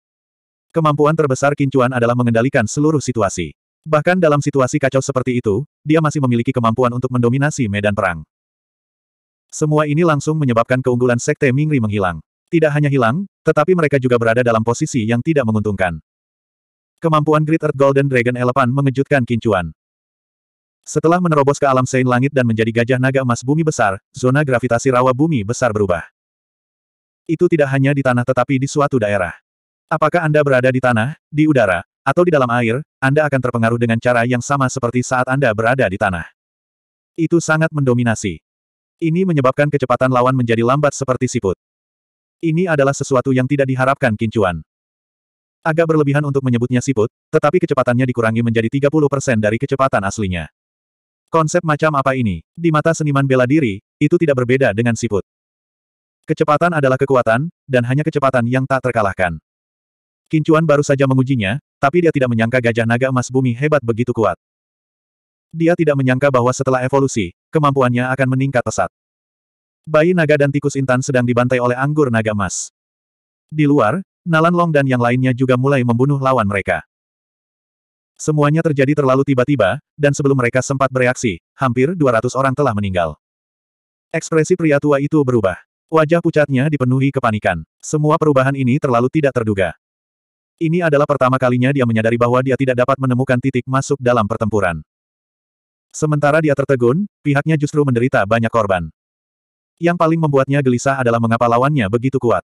Kemampuan terbesar Kincuan adalah mengendalikan seluruh situasi. Bahkan dalam situasi kacau seperti itu, dia masih memiliki kemampuan untuk mendominasi medan perang. Semua ini langsung menyebabkan keunggulan Sekte Mingri menghilang. Tidak hanya hilang, tetapi mereka juga berada dalam posisi yang tidak menguntungkan. Kemampuan Great Earth Golden Dragon Elephant mengejutkan Kincuan. Setelah menerobos ke alam sein langit dan menjadi gajah naga emas bumi besar, zona gravitasi rawa bumi besar berubah. Itu tidak hanya di tanah tetapi di suatu daerah. Apakah Anda berada di tanah, di udara, atau di dalam air, Anda akan terpengaruh dengan cara yang sama seperti saat Anda berada di tanah. Itu sangat mendominasi. Ini menyebabkan kecepatan lawan menjadi lambat seperti siput. Ini adalah sesuatu yang tidak diharapkan Kincuan. Agak berlebihan untuk menyebutnya siput, tetapi kecepatannya dikurangi menjadi 30% dari kecepatan aslinya. Konsep macam apa ini? Di mata seniman bela diri, itu tidak berbeda dengan siput. Kecepatan adalah kekuatan, dan hanya kecepatan yang tak terkalahkan. Kincuan baru saja mengujinya, tapi dia tidak menyangka gajah naga emas bumi hebat begitu kuat. Dia tidak menyangka bahwa setelah evolusi, kemampuannya akan meningkat pesat. Bayi naga dan tikus intan sedang dibantai oleh anggur naga emas. Di luar, Nalan Long dan yang lainnya juga mulai membunuh lawan mereka. Semuanya terjadi terlalu tiba-tiba, dan sebelum mereka sempat bereaksi, hampir 200 orang telah meninggal. Ekspresi pria tua itu berubah. Wajah pucatnya dipenuhi kepanikan. Semua perubahan ini terlalu tidak terduga. Ini adalah pertama kalinya dia menyadari bahwa dia tidak dapat menemukan titik masuk dalam pertempuran. Sementara dia tertegun, pihaknya justru menderita banyak korban. Yang paling membuatnya gelisah adalah mengapa lawannya begitu kuat.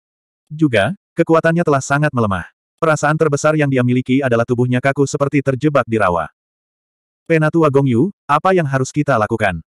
Juga, kekuatannya telah sangat melemah. Perasaan terbesar yang dia miliki adalah tubuhnya kaku seperti terjebak di rawa. Penatua Gongyu, apa yang harus kita lakukan?